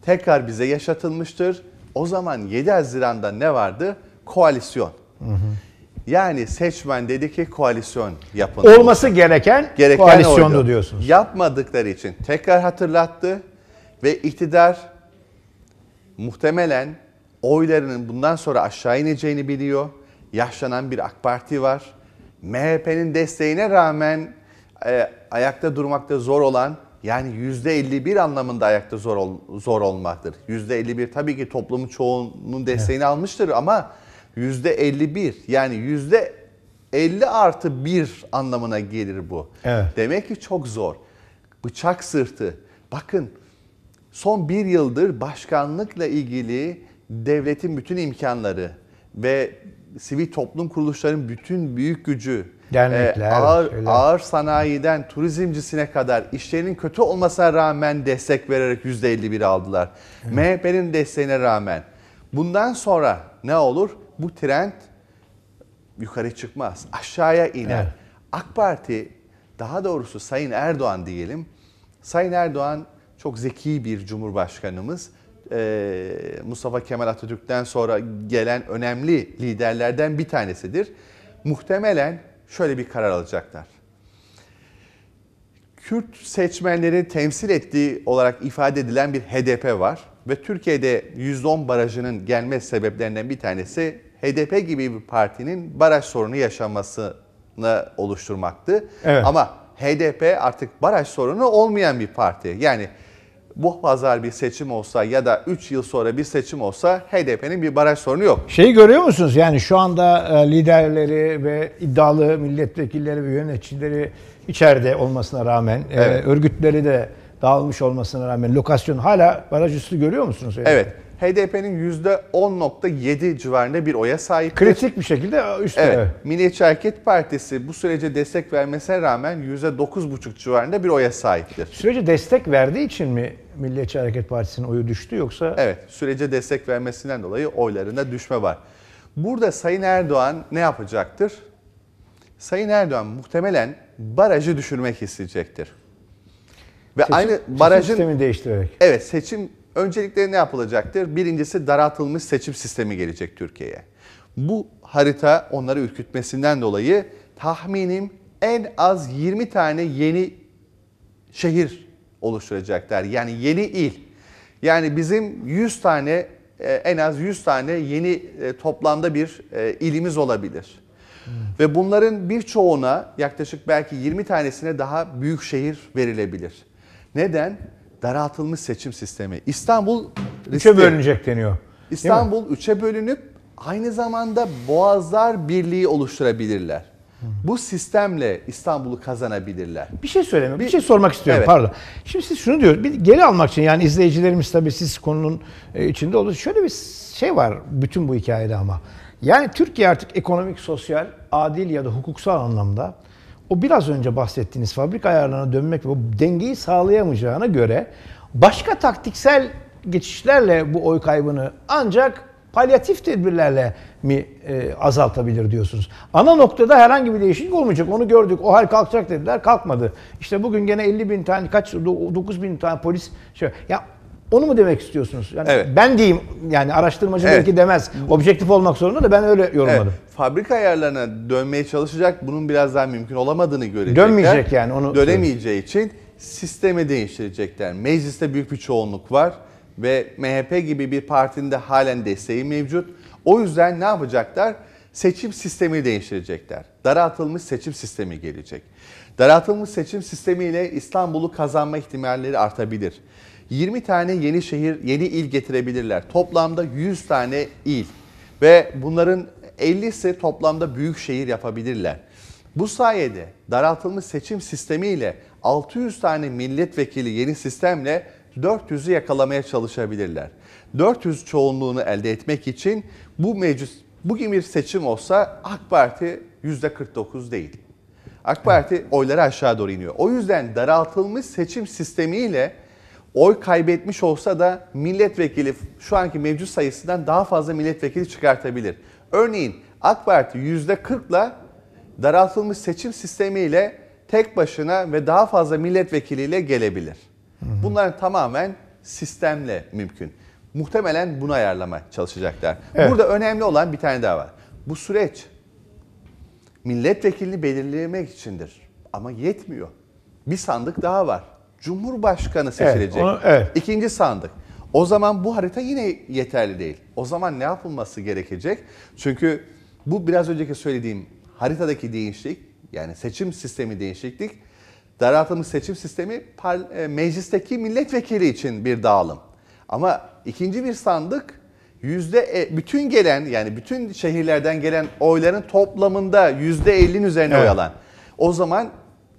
tekrar bize yaşatılmıştır. O zaman 7 Haziran'da ne vardı? Koalisyon. Hı hı. Yani seçmen dedi ki koalisyon yapın. Olması gereken, gereken koalisyondu oydu. diyorsunuz. Yapmadıkları için tekrar hatırlattı ve iktidar muhtemelen oylarının bundan sonra aşağı ineceğini biliyor. Yaşlanan bir AK Parti var. MHP'nin desteğine rağmen e, ayakta durmakta zor olan yani %51 anlamında ayakta zor ol, zor olmaktır. %51 tabii ki toplumun çoğunun desteğini evet. almıştır ama %51 yani 50 artı 1 anlamına gelir bu. Evet. Demek ki çok zor. Bıçak sırtı. Bakın son bir yıldır başkanlıkla ilgili devletin bütün imkanları ve sivil toplum kuruluşlarının bütün büyük gücü Dernekler, e, ağır, şöyle. ağır sanayiden turizmcisine kadar işlerinin kötü olmasına rağmen destek vererek %51 aldılar. Evet. MHP'nin desteğine rağmen. Bundan sonra ne olur? bu trend yukarı çıkmaz. Aşağıya iner. Evet. AK Parti daha doğrusu Sayın Erdoğan diyelim. Sayın Erdoğan çok zeki bir cumhurbaşkanımız. Ee, Mustafa Kemal Atatürk'ten sonra gelen önemli liderlerden bir tanesidir. Muhtemelen şöyle bir karar alacaklar. Kürt seçmenleri temsil ettiği olarak ifade edilen bir HDP var ve Türkiye'de %10 barajının gelme sebeplerinden bir tanesi HDP gibi bir partinin baraj sorunu yaşamasını oluşturmaktı. Evet. Ama HDP artık baraj sorunu olmayan bir parti. Yani bu pazar bir seçim olsa ya da 3 yıl sonra bir seçim olsa HDP'nin bir baraj sorunu yok. Şeyi görüyor musunuz? Yani şu anda e, liderleri ve iddialı milletvekilleri ve yöneticileri içeride olmasına rağmen e, evet. örgütleri de dağılmış olmasına rağmen lokasyon hala baraj üstü görüyor musunuz? Yani? Evet. HDP'nin %10.7 civarında bir oya sahip. Kritik bir şekilde üstüne. Evet. Milliyetçi Hareket Partisi bu sürece destek vermesine rağmen %9.5 civarında bir oya sahiptir. Sürece destek verdiği için mi Milliyetçi Hareket Partisi'nin oyu düştü yoksa? Evet. Sürece destek vermesinden dolayı oylarında düşme var. Burada Sayın Erdoğan ne yapacaktır? Sayın Erdoğan muhtemelen barajı düşürmek isteyecektir. Ve seçim, aynı barajın seçim değiştirerek. Evet, seçim Öncelikle ne yapılacaktır? Birincisi daraltılmış seçim sistemi gelecek Türkiye'ye. Bu harita onları ürkütmesinden dolayı tahminim en az 20 tane yeni şehir oluşturacaklar. Yani yeni il. Yani bizim 100 tane e, en az 100 tane yeni e, toplamda bir e, ilimiz olabilir. Hmm. Ve bunların birçoğuna yaklaşık belki 20 tanesine daha büyük şehir verilebilir. Neden? daraltılmış seçim sistemi. İstanbul riskli. Üçe bölünecek deniyor. İstanbul üçe bölünüp aynı zamanda Boğazlar Birliği oluşturabilirler. Bu sistemle İstanbul'u kazanabilirler. Bir şey söyleme, bir, bir şey sormak istiyorum evet. pardon. Şimdi siz şunu diyor, bir geri almak için yani izleyicilerimiz tabii siz konunun e, içinde olur. Şöyle bir şey var bütün bu hikayede ama. Yani Türkiye artık ekonomik, sosyal, adil ya da hukuksal anlamda o biraz önce bahsettiğiniz fabrika ayarlarına dönmek ve bu dengeyi sağlayamayacağına göre başka taktiksel geçişlerle bu oy kaybını ancak palyatif tedbirlerle mi e, azaltabilir diyorsunuz. Ana noktada herhangi bir değişiklik olmayacak. Onu gördük. O hal kalkacak dediler. Kalkmadı. İşte bugün gene 50 bin tane kaç 9 bin tane polis şey. Ya onu mu demek istiyorsunuz? Yani evet. Ben diyeyim yani araştırmacı evet. belki demez. Objektif olmak zorunda da ben öyle yorumladım. Evet. Fabrika ayarlarına dönmeye çalışacak bunun biraz daha mümkün olamadığını görecekler. Dönmeyecek yani onu. Dönemeyeceği için sistemi değiştirecekler. Mecliste büyük bir çoğunluk var ve MHP gibi bir partinin de halen desteği mevcut. O yüzden ne yapacaklar? Seçim sistemi değiştirecekler. Daraltılmış seçim sistemi gelecek. Daraltılmış seçim sistemiyle İstanbul'u kazanma ihtimalleri artabilir. 20 tane yeni şehir, yeni il getirebilirler. Toplamda 100 tane il ve bunların 50'si toplamda büyük şehir yapabilirler. Bu sayede daraltılmış seçim sistemiyle 600 tane milletvekili yeni sistemle 400'ü yakalamaya çalışabilirler. 400 çoğunluğunu elde etmek için bu meclis bugün bir seçim olsa AK Parti %49 değil. AK Parti oyları aşağı doğru iniyor. O yüzden daraltılmış seçim sistemiyle oy kaybetmiş olsa da milletvekili şu anki mevcut sayısından daha fazla milletvekili çıkartabilir. Örneğin AK Parti %40'la daraltılmış seçim sistemiyle tek başına ve daha fazla milletvekiliyle gelebilir. Bunların tamamen sistemle mümkün. Muhtemelen bunu ayarlama çalışacaklar. Evet. Burada önemli olan bir tane daha var. Bu süreç milletvekilini belirlemek içindir. Ama yetmiyor. Bir sandık daha var. Cumhurbaşkanı seçilecek. Evet, onu, evet. İkinci sandık. O zaman bu harita yine yeterli değil. O zaman ne yapılması gerekecek? Çünkü bu biraz önceki söylediğim haritadaki değişiklik yani seçim sistemi değişiklik daraltılmış seçim sistemi e, meclisteki milletvekili için bir dağılım. Ama ikinci bir sandık yüzde e, bütün gelen yani bütün şehirlerden gelen oyların toplamında yüzde elli'nin üzerine evet. oyalan. O zaman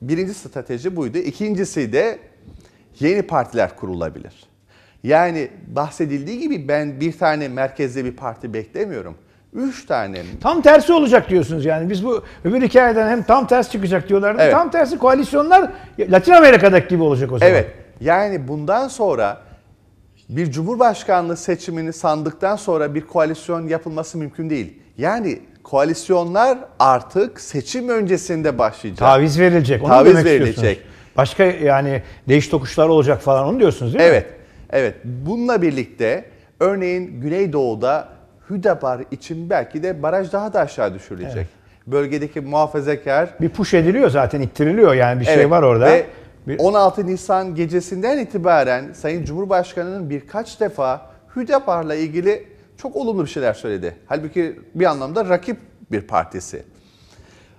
Birinci strateji buydu. İkincisi de yeni partiler kurulabilir. Yani bahsedildiği gibi ben bir tane merkezde bir parti beklemiyorum. Üç tane. Tam tersi olacak diyorsunuz yani. Biz bu öbür hikayeden hem tam tersi çıkacak diyorlardı. Evet. Tam tersi koalisyonlar Latin Amerika'daki gibi olacak o zaman. Evet. Yani bundan sonra bir cumhurbaşkanlığı seçimini sandıktan sonra bir koalisyon yapılması mümkün değil. Yani koalisyonlar artık seçim öncesinde başlayacak. Taviz verilecek. Onu Taviz verilecek. Başka yani değiş tokuşlar olacak falan onu diyorsunuz değil evet, mi? Evet. Evet. Bununla birlikte örneğin Güneydoğu'da Hüdapar için belki de baraj daha da aşağı düşürülecek. Evet. Bölgedeki muhafazakar... Bir push ediliyor zaten, ittiriliyor yani bir şey evet, şey var orada. Ve bir... 16 Nisan gecesinden itibaren Sayın Cumhurbaşkanı'nın birkaç defa Hüdapar'la ilgili çok olumlu bir şeyler söyledi. Halbuki bir anlamda rakip bir partisi.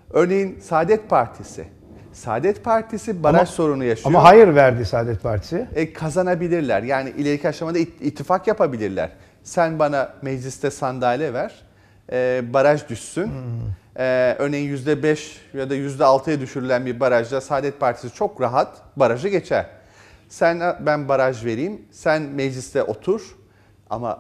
Örneğin Saadet Partisi. Saadet Partisi baraj ama, sorunu yaşıyor. Ama hayır verdi Saadet Partisi. E, kazanabilirler. Yani ileriki aşamada ittifak yapabilirler. Sen bana mecliste sandalye ver, e, baraj düşsün. Hmm. E, örneğin %5 ya da %6'ya düşürülen bir barajda Saadet Partisi çok rahat barajı geçer. Sen ben baraj vereyim, sen mecliste otur ama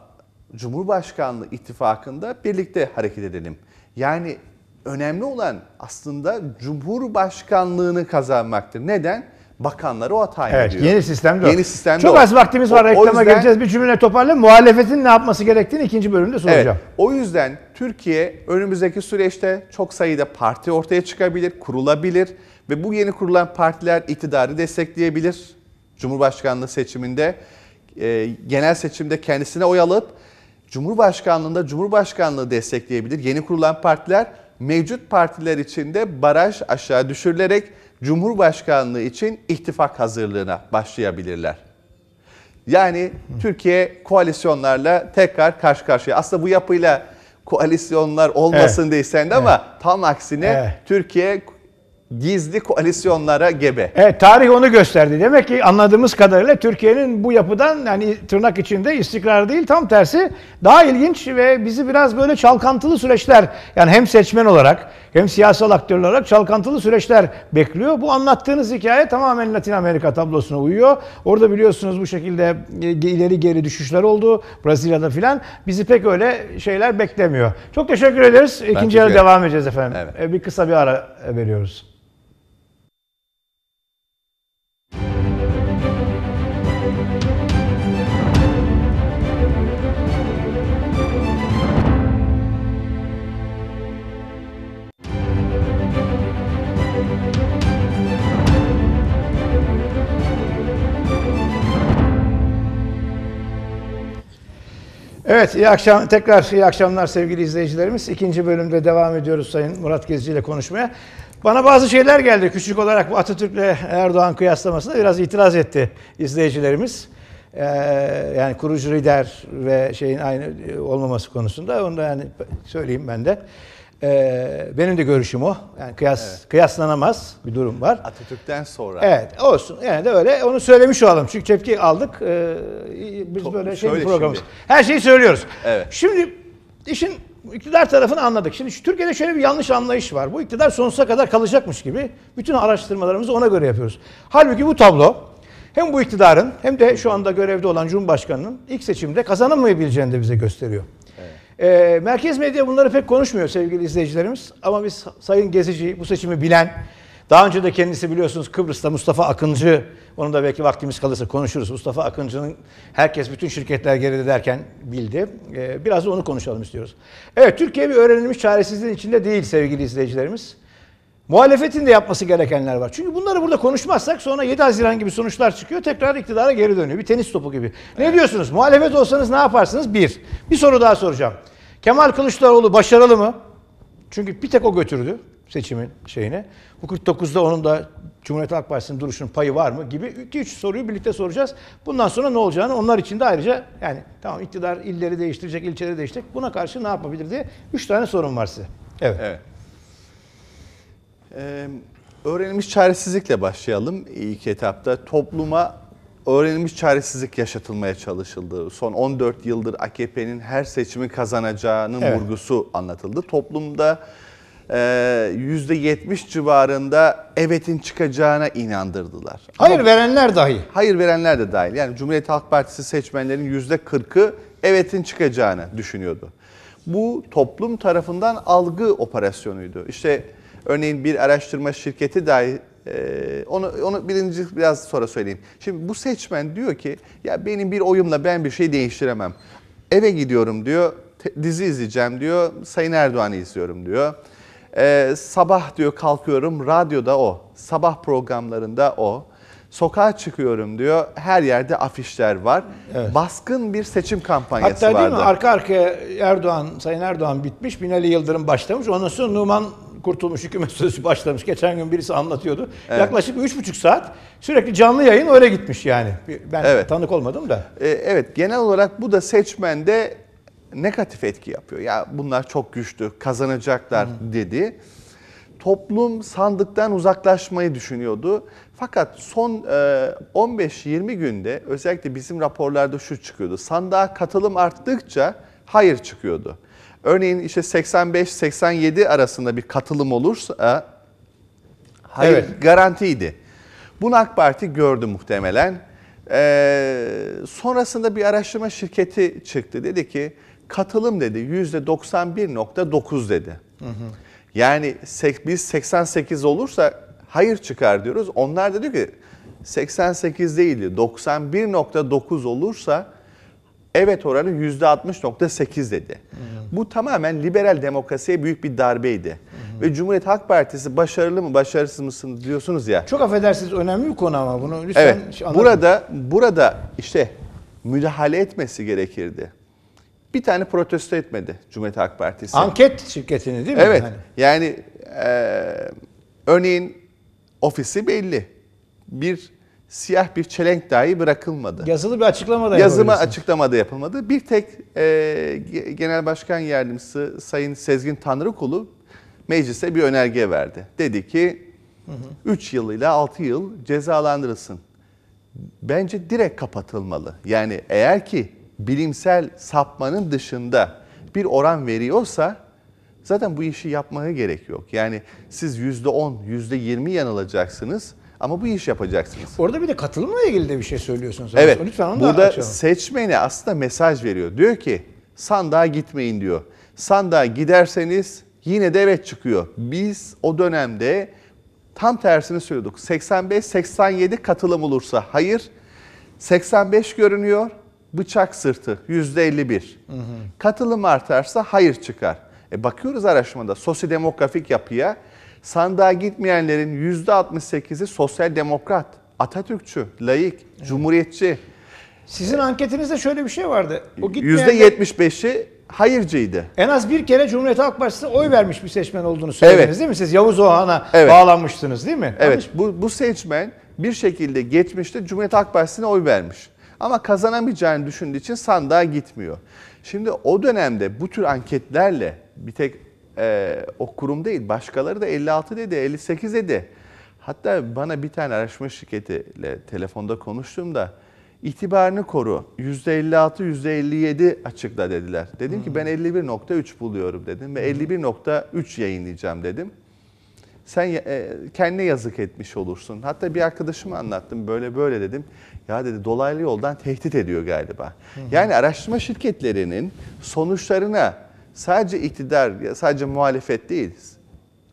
Cumhurbaşkanlığı ittifakında birlikte hareket edelim. Yani önemli olan aslında Cumhurbaşkanlığını kazanmaktır. Neden? Bakanları o atay evet, ediyor. Yeni sistemde Yeni o. sistemde Çok o. az vaktimiz var. Reklama o yüzden, geleceğiz. Bir cümle toparlayalım. Muhalefetin ne yapması gerektiğini ikinci bölümde soracağım. Evet, o yüzden Türkiye önümüzdeki süreçte çok sayıda parti ortaya çıkabilir, kurulabilir ve bu yeni kurulan partiler iktidarı destekleyebilir. Cumhurbaşkanlığı seçiminde, e, genel seçimde kendisine oy alıp Cumhurbaşkanlığında Cumhurbaşkanlığı destekleyebilir. Yeni kurulan partiler mevcut partiler içinde baraj aşağı düşürülerek Cumhurbaşkanlığı için ittifak hazırlığına başlayabilirler. Yani Türkiye koalisyonlarla tekrar karşı karşıya. Aslında bu yapıyla koalisyonlar olmasın evet. diye istendi evet. ama tam aksine evet. Türkiye gizli koalisyonlara gebe. Evet tarih onu gösterdi. Demek ki anladığımız kadarıyla Türkiye'nin bu yapıdan yani tırnak içinde istikrar değil tam tersi daha ilginç ve bizi biraz böyle çalkantılı süreçler yani hem seçmen olarak hem siyasal aktör olarak çalkantılı süreçler bekliyor. Bu anlattığınız hikaye tamamen Latin Amerika tablosuna uyuyor. Orada biliyorsunuz bu şekilde e, ileri geri düşüşler oldu Brezilya'da filan. Bizi pek öyle şeyler beklemiyor. Çok teşekkür ederiz. İkinci yarı devam edeceğiz efendim. Evet. E, bir kısa bir ara veriyoruz. Evet, iyi akşam tekrar iyi akşamlar sevgili izleyicilerimiz. İkinci bölümde devam ediyoruz Sayın Murat Gezici ile konuşmaya. Bana bazı şeyler geldi. Küçük olarak bu Atatürk'le Erdoğan kıyaslamasına biraz itiraz etti izleyicilerimiz. Ee, yani kurucu lider ve şeyin aynı e, olmaması konusunda onu da yani söyleyeyim ben de. Ee, benim de görüşüm o. Yani kıyas evet. kıyaslanamaz bir durum var. Atatürk'ten sonra. Evet, olsun. Yani de öyle onu söylemiş olalım. Çünkü tepki aldık. Ee, biz to böyle şey programımız. Her şeyi söylüyoruz. Evet. Şimdi işin iktidar tarafını anladık. Şimdi şu Türkiye'de şöyle bir yanlış anlayış var. Bu iktidar sonsuza kadar kalacakmış gibi bütün araştırmalarımızı ona göre yapıyoruz. Halbuki bu tablo hem bu iktidarın hem de şu anda görevde olan Cumhurbaşkanı'nın ilk seçimde kazanamayabileceğini de bize gösteriyor. E, merkez medya bunları pek konuşmuyor sevgili izleyicilerimiz. Ama biz Sayın Gezici'yi bu seçimi bilen, daha önce de kendisi biliyorsunuz Kıbrıs'ta Mustafa Akıncı, onun da belki vaktimiz kalırsa konuşuruz. Mustafa Akıncı'nın herkes bütün şirketler geride derken bildi. E, biraz da onu konuşalım istiyoruz. Evet Türkiye bir öğrenilmiş çaresizliğin içinde değil sevgili izleyicilerimiz. Muhalefetin de yapması gerekenler var. Çünkü bunları burada konuşmazsak sonra 7 Haziran gibi sonuçlar çıkıyor. Tekrar iktidara geri dönüyor. Bir tenis topu gibi. Ne evet. diyorsunuz? Muhalefet olsanız ne yaparsınız? Bir. Bir soru daha soracağım. Kemal Kılıçdaroğlu başarılı mı? Çünkü bir tek o götürdü seçimin şeyini. Bu 49'da onun da Cumhuriyet Halk Partisi'nin duruşunun payı var mı gibi 2-3 soruyu birlikte soracağız. Bundan sonra ne olacağını onlar için de ayrıca yani tamam iktidar illeri değiştirecek, ilçeleri değiştirecek. Buna karşı ne yapabilir diye 3 tane sorun var size. Evet. evet. Ee, öğrenilmiş çaresizlikle başlayalım ilk etapta. Topluma öğrenilmiş çaresizlik yaşatılmaya çalışıldı. Son 14 yıldır AKP'nin her seçimi kazanacağının evet. vurgusu anlatıldı. Toplumda e, yüzde %70 civarında evetin çıkacağına inandırdılar. Hayır Ama, verenler dahi. Hayır verenler de dahil. Yani Cumhuriyet Halk Partisi seçmenlerin %40'ı evetin çıkacağını düşünüyordu. Bu toplum tarafından algı operasyonuydu. İşte örneğin bir araştırma şirketi dahi ee, onu, onu birinci biraz sonra söyleyeyim. Şimdi bu seçmen diyor ki ya benim bir oyumla ben bir şey değiştiremem. Eve gidiyorum diyor, dizi izleyeceğim diyor, Sayın Erdoğan'ı izliyorum diyor. Ee, sabah diyor kalkıyorum, radyoda o, sabah programlarında o. Sokağa çıkıyorum diyor. Her yerde afişler var. Evet. Baskın bir seçim kampanyası Hatta vardı. Hatta değil mi? Arka arkaya Erdoğan, Sayın Erdoğan bitmiş. Binali Yıldırım başlamış. Ondan sonra Numan kurtulmuş hükümet sözü başlamış. Geçen gün birisi anlatıyordu. Evet. Yaklaşık buçuk saat sürekli canlı yayın öyle gitmiş yani. Ben evet. tanık olmadım da. Ee, evet genel olarak bu da seçmende negatif etki yapıyor. Ya bunlar çok güçlü, kazanacaklar Hı. dedi. Toplum sandıktan uzaklaşmayı düşünüyordu. Fakat son e, 15-20 günde özellikle bizim raporlarda şu çıkıyordu. Sandığa katılım arttıkça hayır çıkıyordu. Örneğin işte 85-87 arasında bir katılım olursa hayır evet. garantiydi. Bunu AK Parti gördü muhtemelen. Ee, sonrasında bir araştırma şirketi çıktı. Dedi ki katılım dedi %91.9 dedi. Hı hı. Yani biz 88 olursa hayır çıkar diyoruz. Onlar da diyor ki 88 değil 91.9 olursa evet oranı %60.8 dedi. Hmm. Bu tamamen liberal demokrasiye büyük bir darbeydi. Hmm. Ve Cumhuriyet Halk Partisi başarılı mı başarısız mısınız diyorsunuz ya. Çok affedersiniz önemli bir konu ama bunu lütfen evet, şey Burada, burada işte müdahale etmesi gerekirdi. Bir tane protesto etmedi Cumhuriyet Halk Partisi. Anket şirketini değil mi? Evet. Yani, yani e, örneğin ofisi belli. Bir siyah bir çelenk dahi bırakılmadı. Yazılı bir açıklama da Yazıma açıklama da yapılmadı. Bir tek e, Genel Başkan Yardımcısı Sayın Sezgin Tanrıkulu meclise bir önerge verdi. Dedi ki hı 3 yıl ile 6 yıl cezalandırılsın. Bence direkt kapatılmalı. Yani eğer ki bilimsel sapmanın dışında bir oran veriyorsa zaten bu işi yapmaya gerek yok. Yani siz %10, %20 yanılacaksınız ama bu iş yapacaksınız. Orada bir de katılımla ilgili de bir şey söylüyorsunuz. Evet. Lütfen onu burada da açalım. seçmene aslında mesaj veriyor. Diyor ki sandığa gitmeyin diyor. Sandığa giderseniz yine de evet çıkıyor. Biz o dönemde tam tersini söylüyorduk. 85-87 katılım olursa hayır. 85 görünüyor. Bıçak sırtı yüzde %51. Hı hı. Katılım artarsa hayır çıkar. E bakıyoruz araştırmada sosyodemografik yapıya Sandığa gitmeyenlerin %68'i sosyal demokrat, Atatürkçü, layık, evet. cumhuriyetçi. Sizin anketinizde şöyle bir şey vardı. O %75'i hayırcıydı. En az bir kere Cumhuriyet Halk Partisi'ne oy vermiş bir seçmen olduğunu söylediniz evet. değil mi? Siz Yavuz Oğan'a evet. bağlanmıştınız değil mi? Evet. Bu, bu seçmen bir şekilde geçmişte Cumhuriyet Halk Partisi'ne oy vermiş. Ama kazanamayacağını düşündüğü için sandığa gitmiyor. Şimdi o dönemde bu tür anketlerle bir tek e, o kurum değil başkaları da 56 dedi, 58 dedi. Hatta bana bir tane araştırma şirketiyle telefonda konuştuğumda itibarını koru. %56, %57 açıkla dediler. Dedim hmm. ki ben 51.3 buluyorum dedim ve 51.3 hmm. yayınlayacağım dedim. Sen e, kendine yazık etmiş olursun. Hatta bir arkadaşıma anlattım böyle böyle dedim. Ya dedi dolaylı yoldan tehdit ediyor galiba. Hmm. Yani araştırma şirketlerinin sonuçlarına sadece iktidar, sadece muhalefet değiliz.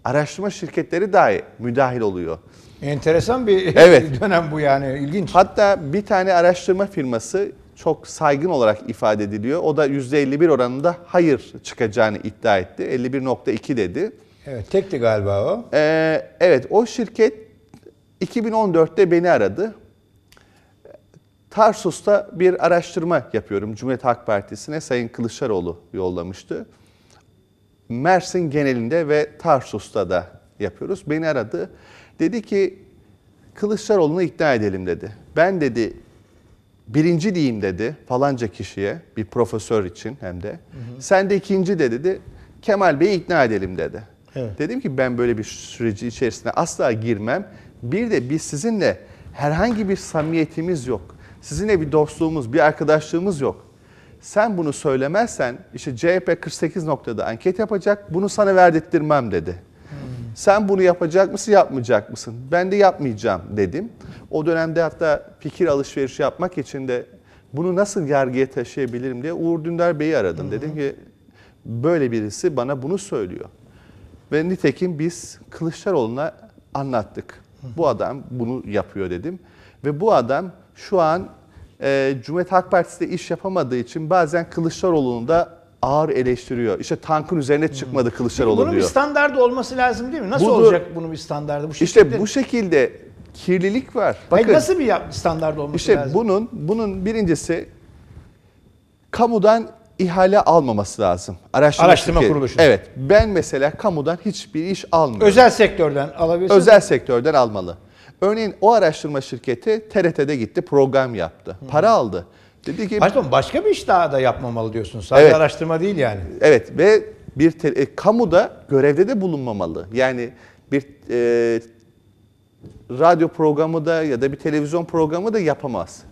Araştırma şirketleri dahi müdahil oluyor. Enteresan bir evet. dönem bu yani ilginç. Hatta bir tane araştırma firması çok saygın olarak ifade ediliyor. O da %51 oranında hayır çıkacağını iddia etti. 51.2 dedi. Evet tekti galiba o. Ee, evet o şirket 2014'te beni aradı. Tarsus'ta bir araştırma yapıyorum. Cumhuriyet Halk Partisi'ne Sayın Kılıçdaroğlu yollamıştı. Mersin genelinde ve Tarsus'ta da yapıyoruz. Beni aradı. Dedi ki Kılıçdaroğlu'nu ikna edelim dedi. Ben dedi birinci diyeyim dedi falanca kişiye bir profesör için hem de. Hı hı. Sen de ikinci de dedi. Kemal Bey'i ikna edelim dedi. Evet. Dedim ki ben böyle bir süreci içerisine asla girmem. Bir de biz sizinle herhangi bir samiyetimiz yok. Sizinle bir dostluğumuz, bir arkadaşlığımız yok. Sen bunu söylemezsen işte CHP 48 noktada anket yapacak, bunu sana verdirtmem dedi. Sen bunu yapacak mısın, yapmayacak mısın? Ben de yapmayacağım dedim. O dönemde hatta fikir alışverişi yapmak için de bunu nasıl yargıya taşıyabilirim diye Uğur Dündar Bey'i aradım. Hı hmm. Dedim ki böyle birisi bana bunu söylüyor. Ve nitekim biz Kılıçdaroğlu'na anlattık. Bu adam bunu yapıyor dedim. Ve bu adam şu an e, Cumhuriyet Halk Partisi de iş yapamadığı için bazen Kılıçdaroğlu'nu da ağır eleştiriyor. İşte tankın üzerine çıkmadı hmm. Kılıçdaroğlu bunun diyor. Bunun bir standardı olması lazım değil mi? Nasıl bunu, olacak bunun bir standardı? Bu şekilde? İşte bu şekilde kirlilik var. Bakın, Hayır, nasıl bir standart olması işte lazım? İşte bunun, bunun birincisi kamudan ihale almaması lazım. Araştırma, Araştırma kuruluşu. Evet. Ben mesela kamudan hiçbir iş almıyorum. Özel sektörden alabilirsin. Özel sektörden almalı. Örneğin o araştırma şirketi TRT'de gitti program yaptı. Para aldı. Dedi ki Pardon başka bir iş daha da yapmamalı diyorsun. Sadece Evet. araştırma değil yani. evet ve bir te- e, kamuda görevde de bulunmamalı. Yani bir e, radyo programı da ya da bir televizyon programı da yapamaz.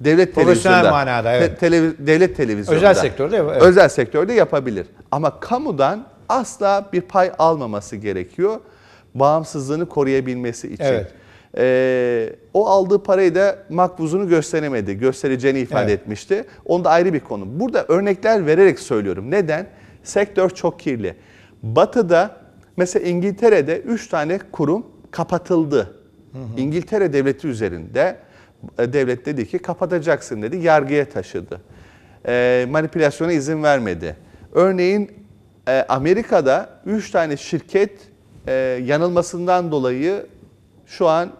Devlet Profesyonel televizyonda. manada, evet. Te- televi- devlet televizyonda. Özel sektörde evet. Özel sektörde yapabilir. Ama kamudan asla bir pay almaması gerekiyor. Bağımsızlığını koruyabilmesi için. Evet e, o aldığı parayı da makbuzunu gösteremedi, göstereceğini ifade evet. etmişti. Onu da ayrı bir konu. Burada örnekler vererek söylüyorum. Neden? Sektör çok kirli. Batı'da mesela İngiltere'de 3 tane kurum kapatıldı. Hı hı. İngiltere devleti üzerinde e, devlet dedi ki kapatacaksın dedi, yargıya taşıdı. E, manipülasyona izin vermedi. Örneğin e, Amerika'da 3 tane şirket e, yanılmasından dolayı şu an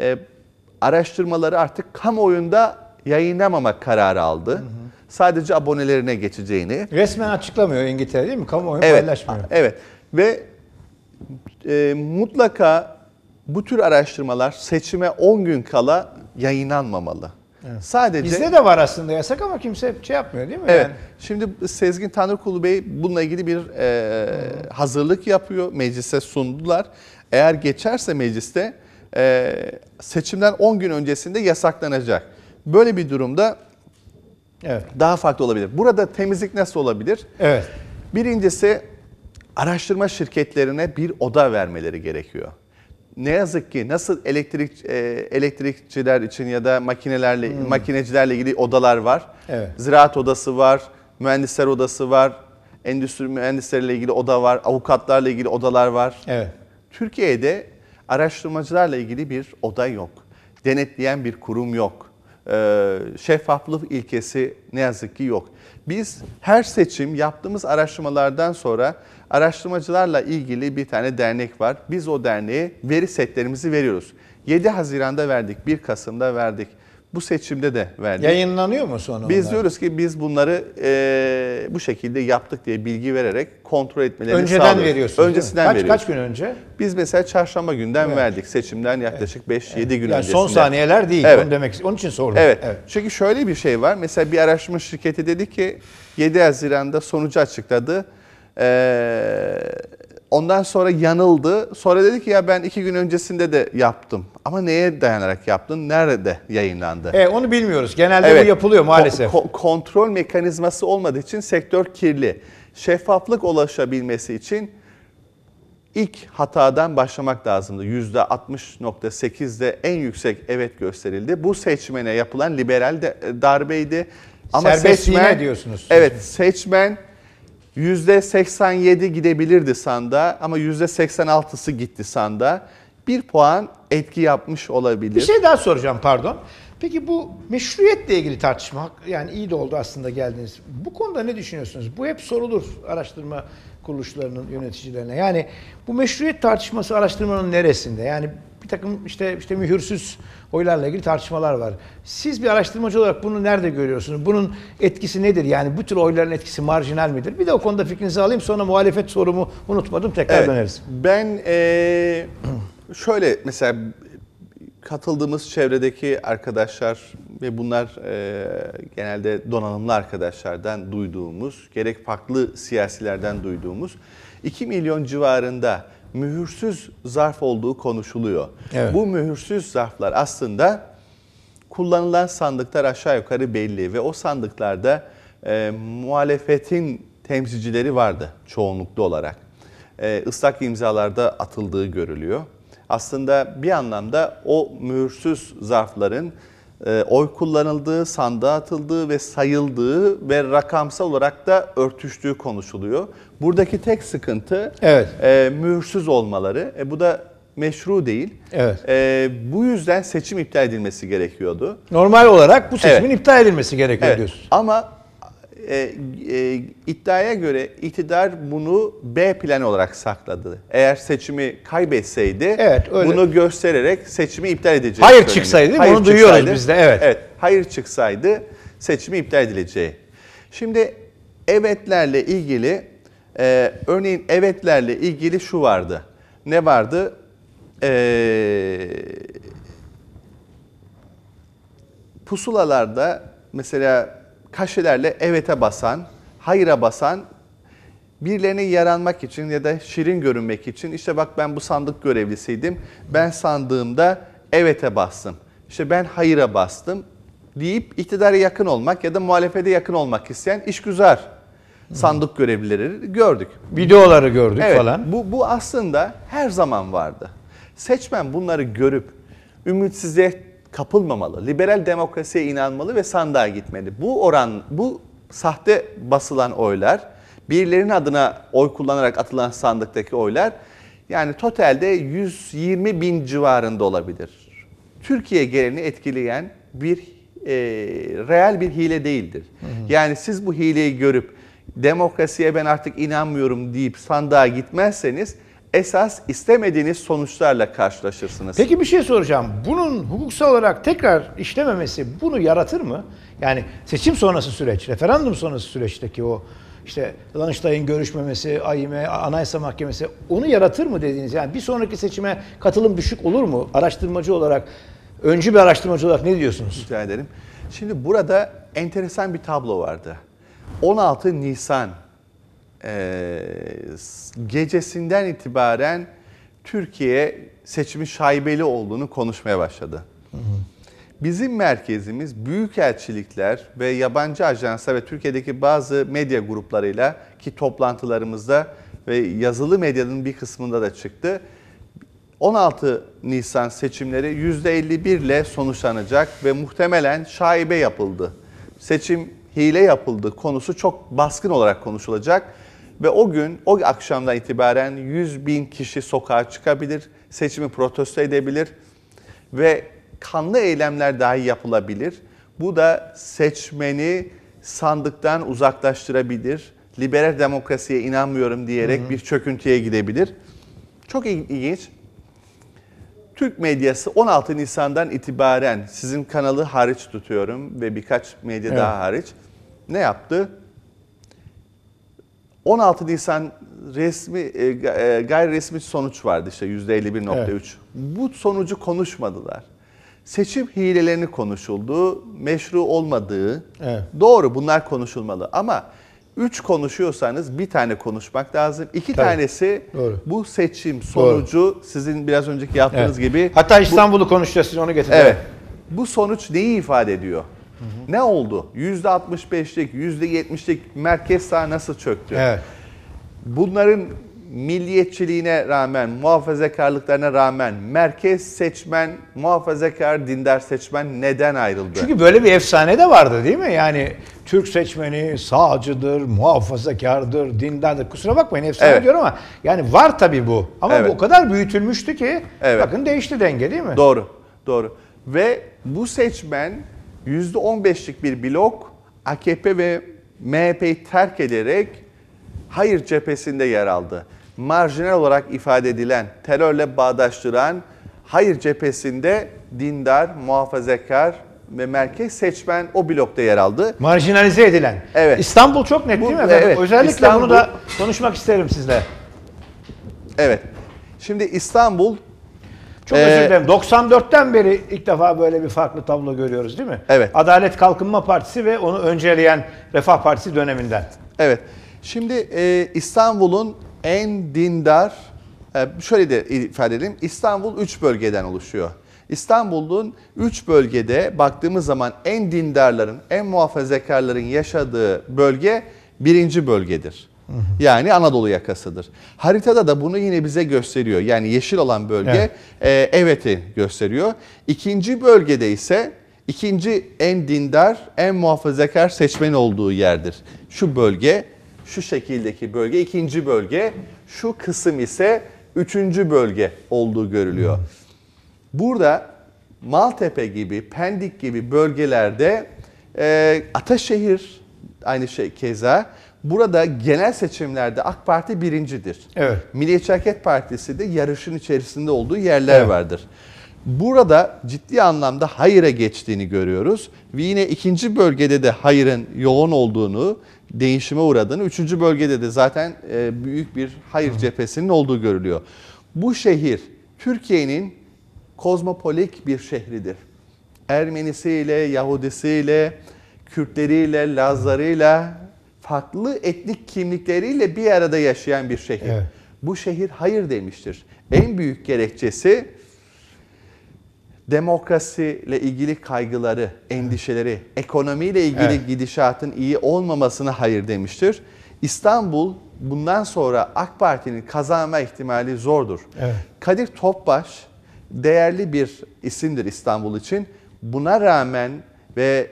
e, araştırmaları artık kamuoyunda yayınlamama kararı aldı. Hı hı. Sadece abonelerine geçeceğini. Resmen açıklamıyor İngiltere değil mi? Kamuoyu evet, paylaşmıyor. Evet ve e, mutlaka bu tür araştırmalar seçime 10 gün kala yayınlanmamalı. Evet. Sadece Bizde de var aslında yasak ama kimse şey yapmıyor değil mi? Evet. Yani? Şimdi Sezgin Tanrıkulu Bey bununla ilgili bir e, hazırlık yapıyor. Meclise sundular. Eğer geçerse mecliste e, seçimden 10 gün öncesinde yasaklanacak. Böyle bir durumda evet. daha farklı olabilir. Burada temizlik nasıl olabilir? Evet. Birincisi araştırma şirketlerine bir oda vermeleri gerekiyor. Ne yazık ki nasıl elektrik e, elektrikçiler için ya da makinelerle hmm. makinecilerle ilgili odalar var. Evet. Ziraat odası var, mühendisler odası var, endüstri mühendisleriyle ilgili oda var, avukatlarla ilgili odalar var. Evet. Türkiye'de Araştırmacılarla ilgili bir oda yok. Denetleyen bir kurum yok. Ee, şeffaflık ilkesi ne yazık ki yok. Biz her seçim yaptığımız araştırmalardan sonra araştırmacılarla ilgili bir tane dernek var. Biz o derneğe veri setlerimizi veriyoruz. 7 Haziran'da verdik, 1 Kasım'da verdik bu seçimde de verdik. Yayınlanıyor mu sonra? Biz onlar? diyoruz ki biz bunları e, bu şekilde yaptık diye bilgi vererek kontrol etmelerini Önceden sağlıyoruz. Önceden veriyorsunuz. Öncesinden kaç, veriyoruz. Kaç gün önce? Biz mesela çarşamba günden evet. verdik. Seçimden yaklaşık 5-7 evet. gün yani öncesinde. Son saniyeler değil. Evet. Onu demek, onun için sordum. Evet. evet. Çünkü şöyle bir şey var. Mesela bir araştırma şirketi dedi ki 7 Haziran'da sonucu açıkladı. Eee Ondan sonra yanıldı. Sonra dedi ki ya ben iki gün öncesinde de yaptım. Ama neye dayanarak yaptın? Nerede yayınlandı? E, onu bilmiyoruz. Genelde evet. bu yapılıyor maalesef. Ko- ko- kontrol mekanizması olmadığı için sektör kirli. Şeffaflık ulaşabilmesi için ilk hatadan başlamak lazımdı. %60.8'de en yüksek evet gösterildi. Bu seçmene yapılan liberal de, e, darbeydi. Ama Serbestliğine seçmen, diyorsunuz. Evet seçmen %87 gidebilirdi sanda ama %86'sı gitti sanda. Bir puan etki yapmış olabilir. Bir şey daha soracağım pardon. Peki bu meşruiyetle ilgili tartışma yani iyi de oldu aslında geldiniz. Bu konuda ne düşünüyorsunuz? Bu hep sorulur araştırma kuruluşlarının yöneticilerine. Yani bu meşruiyet tartışması araştırmanın neresinde? Yani bir takım işte işte mühürsüz oylarla ilgili tartışmalar var. Siz bir araştırmacı olarak bunu nerede görüyorsunuz? Bunun etkisi nedir? Yani bu tür oyların etkisi marjinal midir? Bir de o konuda fikrinizi alayım sonra muhalefet sorumu unutmadım tekrar evet, döneriz. Ben ee, şöyle mesela katıldığımız çevredeki arkadaşlar ve bunlar e, genelde donanımlı arkadaşlardan duyduğumuz, gerek farklı siyasilerden duyduğumuz 2 milyon civarında mühürsüz zarf olduğu konuşuluyor. Evet. Bu mühürsüz zarflar aslında kullanılan sandıklar aşağı yukarı belli ve o sandıklarda e, muhalefetin temsilcileri vardı çoğunluklu olarak. E, ıslak imzalarda atıldığı görülüyor. Aslında bir anlamda o mühürsüz zarfların e, oy kullanıldığı, sandığa atıldığı ve sayıldığı ve rakamsal olarak da örtüştüğü konuşuluyor. Buradaki tek sıkıntı evet. e, mühürsüz olmaları. E, bu da meşru değil. Evet. E, bu yüzden seçim iptal edilmesi gerekiyordu. Normal olarak bu seçimin evet. iptal edilmesi gerekiyor evet. diyorsun. Ama e, e, iddiaya göre iktidar bunu B planı olarak sakladı. Eğer seçimi kaybetseydi evet, öyle. bunu göstererek seçimi iptal edecek. Hayır söyleniyor. çıksaydı Hayır bunu çıksaydı, duyuyoruz biz de evet. evet. Hayır çıksaydı seçimi iptal edileceği. Şimdi evetlerle ilgili e, örneğin evetlerle ilgili şu vardı. Ne vardı? Eee pusulalarda mesela kaşelerle evet'e basan, hayır'a basan birilerine yaranmak için ya da şirin görünmek için işte bak ben bu sandık görevlisiydim. Ben sandığımda evet'e bastım. işte ben hayır'a bastım deyip iktidara yakın olmak ya da muhalefete yakın olmak isteyen işgüzar sandık görevlileri gördük. Videoları gördük evet, falan. Bu, bu aslında her zaman vardı. Seçmen bunları görüp ümitsizliğe kapılmamalı. Liberal demokrasiye inanmalı ve sandığa gitmeli. Bu oran, bu sahte basılan oylar, birilerinin adına oy kullanarak atılan sandıktaki oylar yani totalde 120 bin civarında olabilir. Türkiye geleni etkileyen bir e, real bir hile değildir. Hı hı. Yani siz bu hileyi görüp demokrasiye ben artık inanmıyorum deyip sandığa gitmezseniz esas istemediğiniz sonuçlarla karşılaşırsınız. Peki bir şey soracağım. Bunun hukuksal olarak tekrar işlememesi bunu yaratır mı? Yani seçim sonrası süreç, referandum sonrası süreçteki o işte Danıştay'ın görüşmemesi, AİM, Anayasa Mahkemesi onu yaratır mı dediğiniz? Yani bir sonraki seçime katılım düşük olur mu? Araştırmacı olarak, öncü bir araştırmacı olarak ne diyorsunuz? Rica ederim. Şimdi burada enteresan bir tablo vardı. 16 Nisan e, gecesinden itibaren Türkiye seçimi şaibeli olduğunu konuşmaya başladı. Bizim merkezimiz büyük elçilikler ve yabancı ajanslar ve Türkiye'deki bazı medya gruplarıyla ki toplantılarımızda ve yazılı medyanın bir kısmında da çıktı. 16 Nisan seçimleri %51 ile sonuçlanacak ve muhtemelen şaibe yapıldı. Seçim hile yapıldı konusu çok baskın olarak konuşulacak ve o gün, o akşamdan itibaren 100 bin kişi sokağa çıkabilir, seçimi protesto edebilir ve kanlı eylemler dahi yapılabilir. Bu da seçmeni sandıktan uzaklaştırabilir, liberal demokrasiye inanmıyorum diyerek hı hı. bir çöküntüye gidebilir. Çok ilginç. Türk medyası 16 Nisan'dan itibaren sizin kanalı hariç tutuyorum ve birkaç medya evet. daha hariç ne yaptı? 16 Nisan resmi e, e, gayri resmi sonuç vardı işte %51.3. Evet. Bu sonucu konuşmadılar. Seçim hilelerini konuşuldu, meşru olmadığı. Evet. Doğru bunlar konuşulmalı ama 3 konuşuyorsanız bir tane konuşmak lazım. İki Tabii. tanesi Doğru. bu seçim sonucu Doğru. sizin biraz önceki yaptığınız evet. gibi. Hatta İstanbul'u bu, konuşacağız siz onu getirin. Evet. Bu sonuç neyi ifade ediyor? Ne oldu? %65'lik, %70'lik merkez sağ nasıl çöktü? Evet. Bunların milliyetçiliğine rağmen, muhafazakarlıklarına rağmen merkez seçmen, muhafazakar, dindar seçmen neden ayrıldı? Çünkü böyle bir efsane de vardı değil mi? Yani Türk seçmeni sağcıdır, muhafazakardır, dindardır. Kusura bakmayın efsane evet. diyorum ama yani var tabii bu. Ama evet. bu o kadar büyütülmüştü ki evet. bakın değişti denge değil mi? Doğru, doğru. Ve bu seçmen %15'lik bir blok AKP ve MHP'yi terk ederek hayır cephesinde yer aldı. Marjinal olarak ifade edilen, terörle bağdaştıran hayır cephesinde dindar, muhafazakar ve merkez seçmen o blokta yer aldı. Marjinalize edilen. Evet. İstanbul çok net Bu, değil mi? Efendim? Evet. Özellikle İstanbul, bunu da konuşmak isterim sizle. Evet. Şimdi İstanbul çok ee, özür dilerim. 94'ten beri ilk defa böyle bir farklı tablo görüyoruz değil mi? Evet. Adalet Kalkınma Partisi ve onu önceleyen Refah Partisi döneminden. Evet. Şimdi e, İstanbul'un en dindar, e, şöyle de ifade edeyim. İstanbul 3 bölgeden oluşuyor. İstanbul'un 3 bölgede baktığımız zaman en dindarların, en muhafazakarların yaşadığı bölge birinci bölgedir. Yani Anadolu yakasıdır. Haritada da bunu yine bize gösteriyor. Yani yeşil olan bölge evet. e, Evet'i gösteriyor. İkinci bölgede ise ikinci en dindar, en muhafazakar seçmen olduğu yerdir. Şu bölge, şu şekildeki bölge ikinci bölge, şu kısım ise üçüncü bölge olduğu görülüyor. Burada Maltepe gibi, Pendik gibi bölgelerde e, Ataşehir aynı şey keza Burada genel seçimlerde AK Parti birincidir. Evet. Milliyetçi Hareket Partisi de yarışın içerisinde olduğu yerler evet. vardır. Burada ciddi anlamda hayıra geçtiğini görüyoruz. Ve yine ikinci bölgede de hayırın yoğun olduğunu, değişime uğradığını, üçüncü bölgede de zaten e, büyük bir hayır cephesinin olduğu görülüyor. Bu şehir Türkiye'nin kozmopolik bir şehridir. Ermenisiyle, Yahudisiyle, Kürtleriyle, Lazlarıyla, farklı etnik kimlikleriyle bir arada yaşayan bir şehir. Evet. Bu şehir hayır demiştir. En büyük gerekçesi demokrasiyle ilgili kaygıları, endişeleri, ekonomiyle ilgili evet. gidişatın iyi olmamasına hayır demiştir. İstanbul bundan sonra AK Parti'nin kazanma ihtimali zordur. Evet. Kadir Topbaş değerli bir isimdir İstanbul için. Buna rağmen ve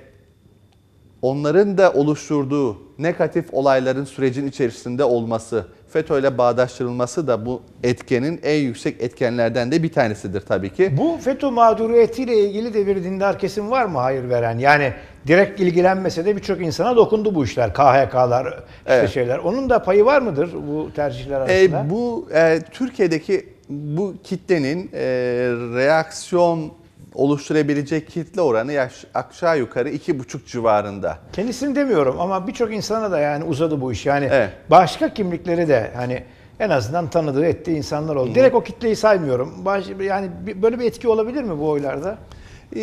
onların da oluşturduğu negatif olayların sürecin içerisinde olması, FETÖ ile bağdaştırılması da bu etkenin en yüksek etkenlerden de bir tanesidir tabii ki. Bu FETÖ mağduriyetiyle ilgili de bir dindar kesim var mı hayır veren? Yani direkt ilgilenmese de birçok insana dokundu bu işler. KHK'lar, işte evet. şeyler. Onun da payı var mıdır bu tercihler e, arasında? E, bu e, Türkiye'deki bu kitlenin e, reaksiyon oluşturabilecek kitle oranı yaş, aşağı yukarı iki buçuk civarında. Kendisini demiyorum ama birçok insana da yani uzadı bu iş. Yani evet. başka kimlikleri de hani en azından tanıdığı ettiği insanlar oldu. Hı-hı. Direkt o kitleyi saymıyorum. Baş, yani böyle bir etki olabilir mi bu oylarda? Ee,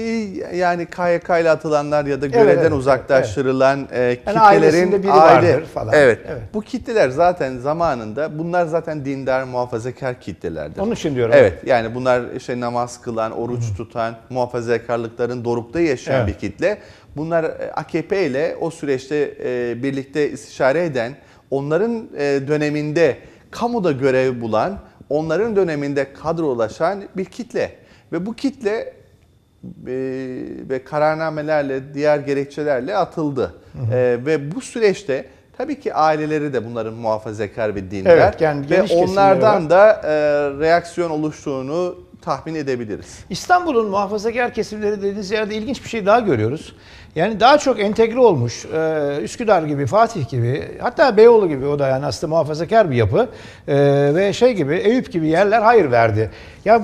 yani KYK ile atılanlar ya da görevden evet, evet, uzaklaştırılan evet, evet. kitlelerin yani biri aile falan. Evet. evet. Bu kitleler zaten zamanında bunlar zaten dindar muhafazakar kitlelerdir. Onun için diyorum. Evet. Yani bunlar işte namaz kılan, oruç Hı. tutan, muhafazakarlıkların dorukta yaşayan evet. bir kitle. Bunlar e, AKP ile o süreçte e, birlikte istişare eden, onların e, döneminde kamuda görev bulan, onların döneminde kadrolaşan bir kitle. Ve bu kitle e, ve kararnamelerle, diğer gerekçelerle atıldı. Hı hı. E, ve bu süreçte tabii ki aileleri de bunların muhafazakar ve dindar. Evet, yani ve onlardan da e, reaksiyon oluştuğunu tahmin edebiliriz. İstanbul'un muhafazakar kesimleri dediğiniz yerde ilginç bir şey daha görüyoruz. Yani daha çok entegre olmuş. E, Üsküdar gibi, Fatih gibi, hatta Beyoğlu gibi o da yani aslında muhafazakar bir yapı. E, ve şey gibi, Eyüp gibi yerler hayır verdi. Ya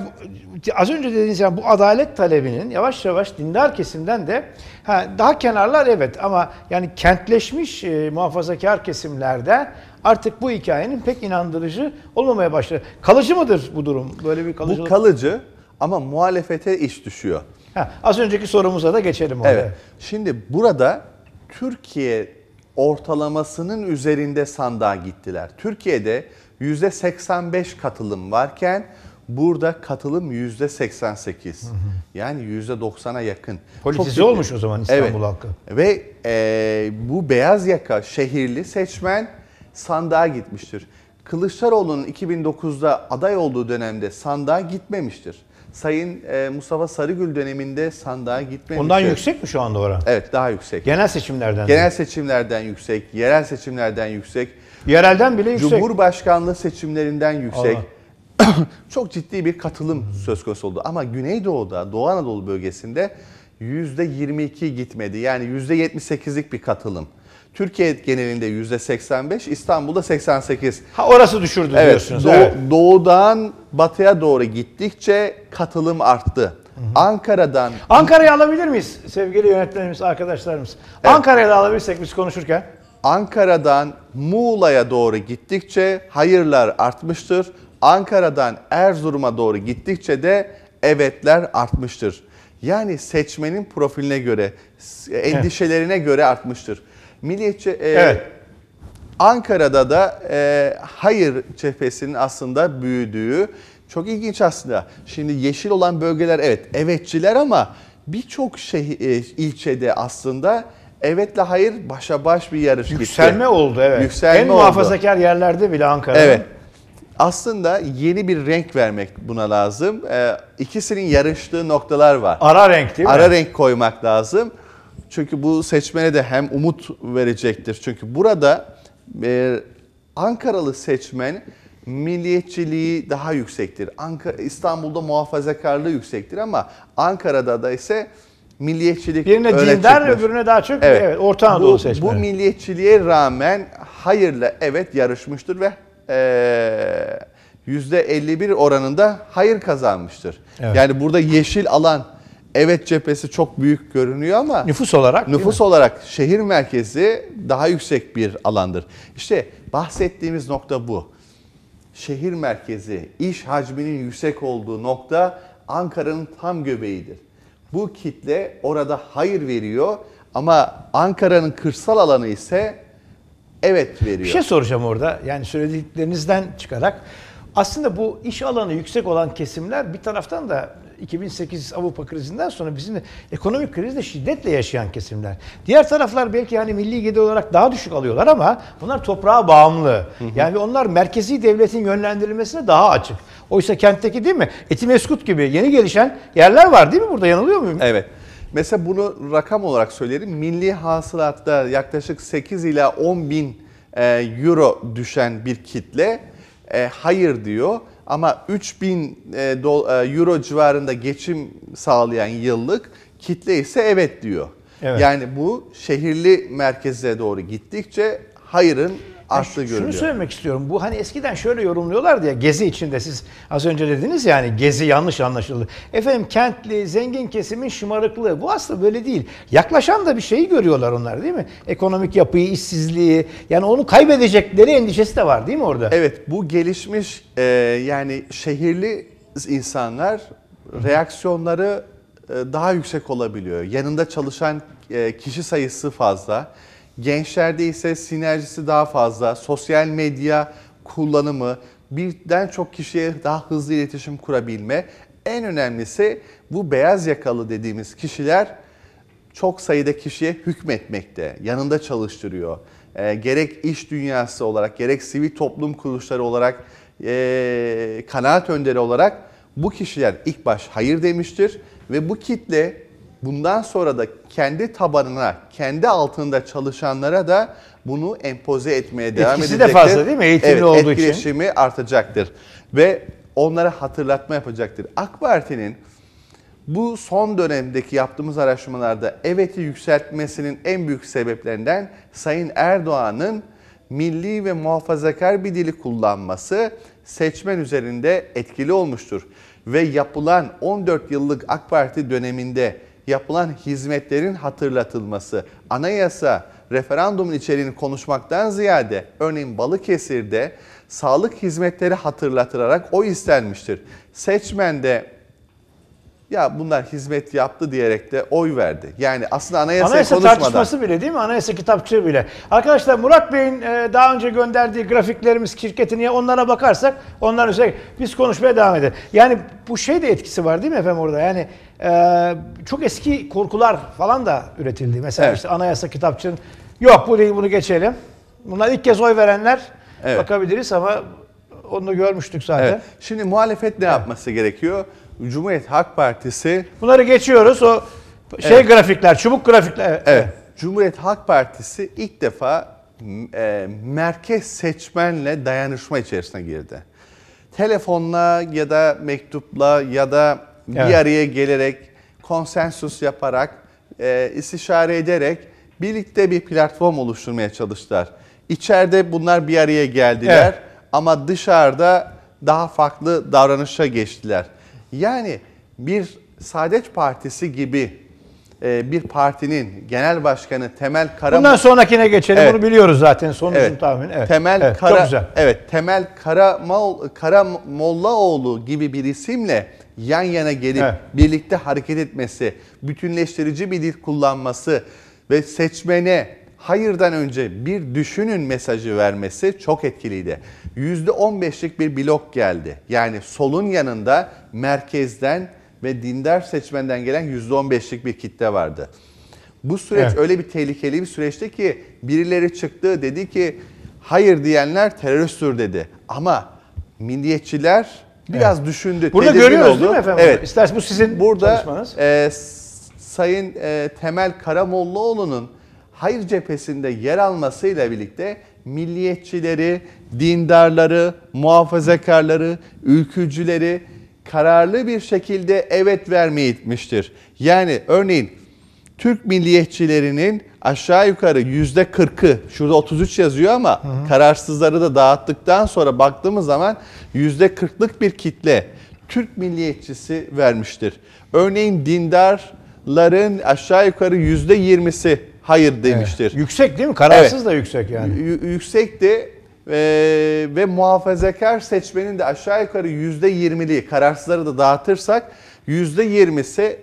az önce dediğiniz yani bu adalet talebinin yavaş yavaş dindar kesimden de ha, daha kenarlar evet ama yani kentleşmiş e, muhafazakar kesimlerde artık bu hikayenin pek inandırıcı olmamaya başladı. Kalıcı mıdır bu durum? Böyle bir kalıcı. Bu kalıcı ama muhalefete iş düşüyor. Ha, az önceki sorumuza da geçelim oraya. Evet. Şimdi burada Türkiye ortalamasının üzerinde sandığa gittiler. Türkiye'de %85 katılım varken burada katılım %88. Hı hı. Yani %90'a yakın. Politize Çok olmuş o zaman İstanbul evet. halkı. Ve e, bu beyaz yaka şehirli seçmen sandığa gitmiştir. Kılıçdaroğlu'nun 2009'da aday olduğu dönemde sandığa gitmemiştir. Sayın e, Mustafa Sarıgül döneminde sandığa gitmemiştir. Ondan yüksek mi şu anda oran? Evet daha yüksek. Genel seçimlerden. Genel seçimlerden yüksek, yerel seçimlerden yüksek. Yerelden bile yüksek. Cumhurbaşkanlığı seçimlerinden yüksek. çok ciddi bir katılım söz konusu oldu. Ama Güneydoğu'da, Doğu Anadolu bölgesinde %22 gitmedi. Yani %78'lik bir katılım. Türkiye genelinde yüzde %85, İstanbul'da 88. Ha orası düşürdü evet, diyorsunuz. Doğu, evet. Doğudan batıya doğru gittikçe katılım arttı. Ankara'dan... Ankara'yı alabilir miyiz sevgili yönetmenimiz, arkadaşlarımız? Evet. Ankara'yı da alabilirsek biz konuşurken. Ankara'dan Muğla'ya doğru gittikçe hayırlar artmıştır. Ankara'dan Erzurum'a doğru gittikçe de evetler artmıştır. Yani seçmenin profiline göre, endişelerine evet. göre artmıştır. Milliyetçi e, evet. Ankara'da da e, hayır cephesinin aslında büyüdüğü çok ilginç aslında. Şimdi yeşil olan bölgeler evet evetçiler ama birçok şey e, ilçede aslında evetle hayır başa baş bir yarış Yükselme gitti. Yükselme oldu evet. Yükselme en muhafazakar oldu. yerlerde bile Ankara'da. Evet. Aslında yeni bir renk vermek buna lazım. Ee, ikisinin yarıştığı noktalar var. Ara renk değil mi? Ara renk koymak lazım. Çünkü bu seçmene de hem umut verecektir. Çünkü burada e, Ankaralı seçmen milliyetçiliği daha yüksektir. Ankara, İstanbul'da muhafazakarlığı yüksektir ama Ankara'da da ise milliyetçilik Birine dindar öbürüne daha çok evet. Evet, Orta Anadolu bu, seçmeni. Bu milliyetçiliğe rağmen hayırla evet yarışmıştır ve e, %51 oranında hayır kazanmıştır. Evet. Yani burada yeşil alan evet cephesi çok büyük görünüyor ama nüfus olarak nüfus olarak şehir merkezi daha yüksek bir alandır. İşte bahsettiğimiz nokta bu. Şehir merkezi iş hacminin yüksek olduğu nokta Ankara'nın tam göbeğidir. Bu kitle orada hayır veriyor ama Ankara'nın kırsal alanı ise evet veriyor. Bir şey soracağım orada. Yani söylediklerinizden çıkarak aslında bu iş alanı yüksek olan kesimler bir taraftan da 2008 Avrupa krizinden sonra bizim de ekonomik krizi şiddetle yaşayan kesimler. Diğer taraflar belki hani milli gelir olarak daha düşük alıyorlar ama bunlar toprağa bağımlı. Hı hı. Yani onlar merkezi devletin yönlendirilmesine daha açık. Oysa kentteki değil mi? Etimeskut gibi yeni gelişen yerler var değil mi burada yanılıyor muyum? Evet. Mesela bunu rakam olarak söylerim. Milli hasılatta yaklaşık 8 ila 10 bin e, euro düşen bir kitle e, hayır diyor ama 3000 e, e, euro civarında geçim sağlayan yıllık kitle ise evet diyor. Evet. Yani bu şehirli merkeze doğru gittikçe hayırın arttı görülüyor. Şunu söylemek istiyorum. Bu hani eskiden şöyle yorumluyorlar diye gezi içinde siz az önce dediniz ya hani gezi yanlış anlaşıldı. Efendim kentli, zengin kesimin şımarıklığı. Bu aslında böyle değil. Yaklaşan da bir şeyi görüyorlar onlar değil mi? Ekonomik yapıyı, işsizliği yani onu kaybedecekleri endişesi de var değil mi orada? Evet bu gelişmiş e, yani şehirli insanlar reaksiyonları e, daha yüksek olabiliyor. Yanında çalışan e, kişi sayısı fazla. Gençlerde ise sinerjisi daha fazla. Sosyal medya kullanımı, birden çok kişiye daha hızlı iletişim kurabilme. En önemlisi bu beyaz yakalı dediğimiz kişiler çok sayıda kişiye hükmetmekte, yanında çalıştırıyor. E, gerek iş dünyası olarak, gerek sivil toplum kuruluşları olarak, e, kanaat önderi olarak bu kişiler ilk baş hayır demiştir ve bu kitle bundan sonra da kendi tabanına, kendi altında çalışanlara da bunu empoze etmeye devam Etkisi edecektir. Etkisi de fazla değil mi? Eğitimli evet, olduğu etkileşimi için. etkileşimi artacaktır. Ve onlara hatırlatma yapacaktır. AK Parti'nin bu son dönemdeki yaptığımız araştırmalarda evet'i yükseltmesinin en büyük sebeplerinden Sayın Erdoğan'ın milli ve muhafazakar bir dili kullanması seçmen üzerinde etkili olmuştur. Ve yapılan 14 yıllık AK Parti döneminde yapılan hizmetlerin hatırlatılması. Anayasa referandumun içeriğini konuşmaktan ziyade örneğin Balıkesir'de sağlık hizmetleri hatırlatılarak o istenmiştir. Seçmende ya bunlar hizmet yaptı diyerek de oy verdi. Yani aslında anayasa konuşmadan. Anayasa tartışması bile değil mi? Anayasa kitapçığı bile. Arkadaşlar Murat Bey'in e, daha önce gönderdiği grafiklerimiz şirketi niye onlara bakarsak onlar üzerine biz konuşmaya devam edelim. Yani bu şey de etkisi var değil mi efendim orada? Yani e, çok eski korkular falan da üretildi. Mesela evet. işte anayasa kitapçının yok bu değil bunu geçelim. Bunlar ilk kez oy verenler evet. bakabiliriz ama onu görmüştük zaten. Evet. Şimdi muhalefet ne evet. yapması gerekiyor? Cumhuriyet Halk Partisi... Bunları geçiyoruz. O şey evet. grafikler, çubuk grafikler. Evet. Cumhuriyet Halk Partisi ilk defa e, merkez seçmenle dayanışma içerisine girdi. Telefonla ya da mektupla ya da bir evet. araya gelerek, konsensus yaparak, e, istişare ederek birlikte bir platform oluşturmaya çalıştılar. İçeride bunlar bir araya geldiler evet. ama dışarıda daha farklı davranışa geçtiler. Yani bir Saadet Partisi gibi e, bir partinin genel başkanı Temel Kara Bundan sonrakine geçelim. Evet. Bunu biliyoruz zaten sonucun evet. tahmini. Evet. Temel evet, Kara çok güzel. Evet, Temel kara Karamollaoğlu gibi bir isimle yan yana gelip evet. birlikte hareket etmesi, bütünleştirici bir dil kullanması ve seçmene hayırdan önce bir düşünün mesajı vermesi çok etkiliydi. %15'lik bir blok geldi. Yani solun yanında merkezden ve dindar seçmenden gelen %15'lik bir kitle vardı. Bu süreç evet. öyle bir tehlikeli bir süreçti ki birileri çıktı dedi ki hayır diyenler teröristtir dedi. Ama milliyetçiler biraz evet. düşündü. Burada görüyoruz oldu. değil mi efendim? Evet. İstersen bu sizin Burada, çalışmanız. E, Sayın e, Temel Karamollaoğlu'nun hayır cephesinde yer almasıyla birlikte milliyetçileri, dindarları, muhafazakarları, ülkücüleri kararlı bir şekilde evet vermeye itmiştir. Yani örneğin Türk milliyetçilerinin aşağı yukarı yüzde 40'ı, şurada 33 yazıyor ama hı hı. kararsızları da dağıttıktan sonra baktığımız zaman yüzde 40'lık bir kitle Türk milliyetçisi vermiştir. Örneğin dindarların aşağı yukarı yüzde 20'si hayır demiştir. Evet. Yüksek değil mi? Kararsız evet. da yüksek yani. Y- de e, ve muhafazakar seçmenin de aşağı yukarı %20'liği kararsızları da dağıtırsak %20'si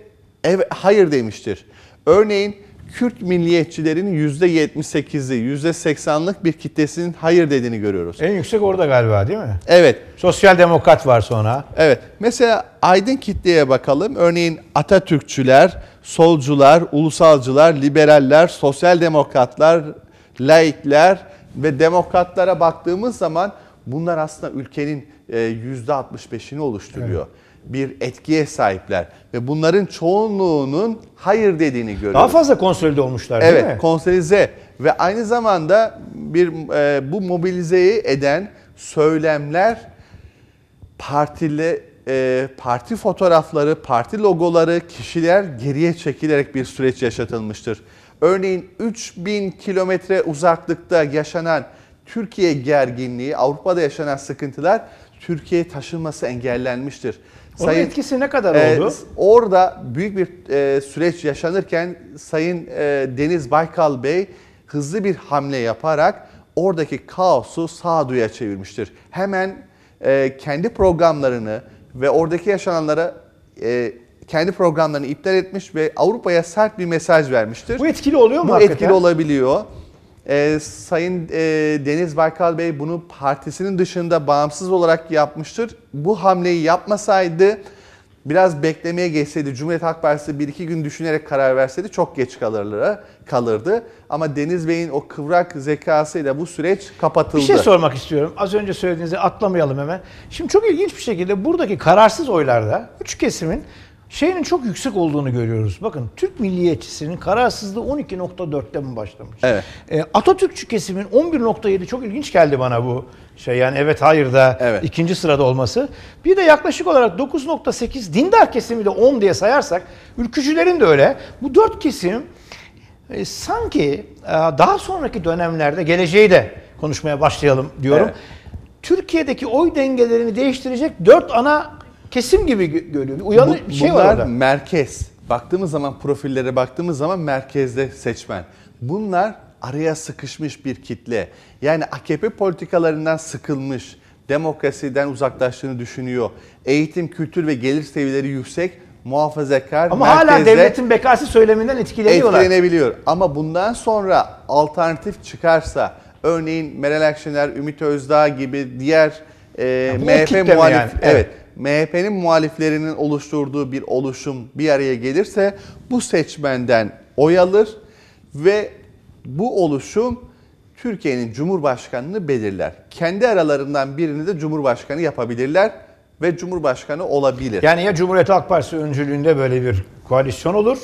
ev, hayır demiştir. Örneğin Kürt milliyetçilerinin %78'i, %80'lık bir kitlesinin hayır dediğini görüyoruz. En yüksek orada galiba değil mi? Evet. Sosyal demokrat var sonra. Evet. Mesela aydın kitleye bakalım. Örneğin Atatürkçüler, solcular, ulusalcılar, liberaller, sosyal demokratlar, laikler ve demokratlara baktığımız zaman bunlar aslında ülkenin %65'ini e, oluşturuyor. Evet bir etkiye sahipler. Ve bunların çoğunluğunun hayır dediğini görüyoruz. Daha fazla konsolide olmuşlar evet, değil mi? Evet konsolize ve aynı zamanda bir e, bu mobilizeyi eden söylemler partili e, parti fotoğrafları, parti logoları, kişiler geriye çekilerek bir süreç yaşatılmıştır. Örneğin 3000 kilometre uzaklıkta yaşanan Türkiye gerginliği, Avrupa'da yaşanan sıkıntılar Türkiye'ye taşınması engellenmiştir. Onun etkisi ne kadar e, oldu? Orada büyük bir e, süreç yaşanırken Sayın e, Deniz Baykal Bey hızlı bir hamle yaparak oradaki kaosu sağduya çevirmiştir. Hemen e, kendi programlarını ve oradaki yaşananlara e, kendi programlarını iptal etmiş ve Avrupa'ya sert bir mesaj vermiştir. Bu etkili oluyor mu Bu hakikaten? etkili olabiliyor. E, Sayın e, Deniz Baykal Bey bunu partisinin dışında bağımsız olarak yapmıştır. Bu hamleyi yapmasaydı biraz beklemeye geçseydi, Cumhuriyet Halk Partisi bir iki gün düşünerek karar verseydi çok geç kalırdı. kalırdı. Ama Deniz Bey'in o kıvrak zekasıyla bu süreç kapatıldı. Bir şey sormak istiyorum. Az önce söylediğinizi atlamayalım hemen. Şimdi çok ilginç bir şekilde buradaki kararsız oylarda üç kesimin şeyinin çok yüksek olduğunu görüyoruz. Bakın Türk milliyetçisinin kararsızlığı 12.4'te mi başlamış? Evet. E, Atatürkçü kesimin 11.7 çok ilginç geldi bana bu şey yani evet hayır da evet. ikinci sırada olması. Bir de yaklaşık olarak 9.8 dindar kesimi de 10 diye sayarsak ülkücülerin de öyle. Bu dört kesim e, sanki e, daha sonraki dönemlerde geleceği de konuşmaya başlayalım diyorum. Evet. Türkiye'deki oy dengelerini değiştirecek dört ana kesim gibi görüyor. Uyanık Bu, bir şey var orada. merkez. Baktığımız zaman profillere baktığımız zaman merkezde seçmen. Bunlar araya sıkışmış bir kitle. Yani AKP politikalarından sıkılmış, demokrasiden uzaklaştığını düşünüyor. Eğitim, kültür ve gelir seviyeleri yüksek, muhafazakar Ama hala devletin bekası söyleminden etkileniyorlar. Etkilenebiliyor. Ama bundan sonra alternatif çıkarsa, örneğin Meral Akşener, Ümit Özdağ gibi diğer e, MHP muhalif, yani. evet. evet MHP'nin muhaliflerinin oluşturduğu bir oluşum bir araya gelirse bu seçmenden oy alır ve bu oluşum Türkiye'nin Cumhurbaşkanını belirler. Kendi aralarından birini de Cumhurbaşkanı yapabilirler ve Cumhurbaşkanı olabilir. Yani ya Cumhuriyet Halk Partisi öncülüğünde böyle bir koalisyon olur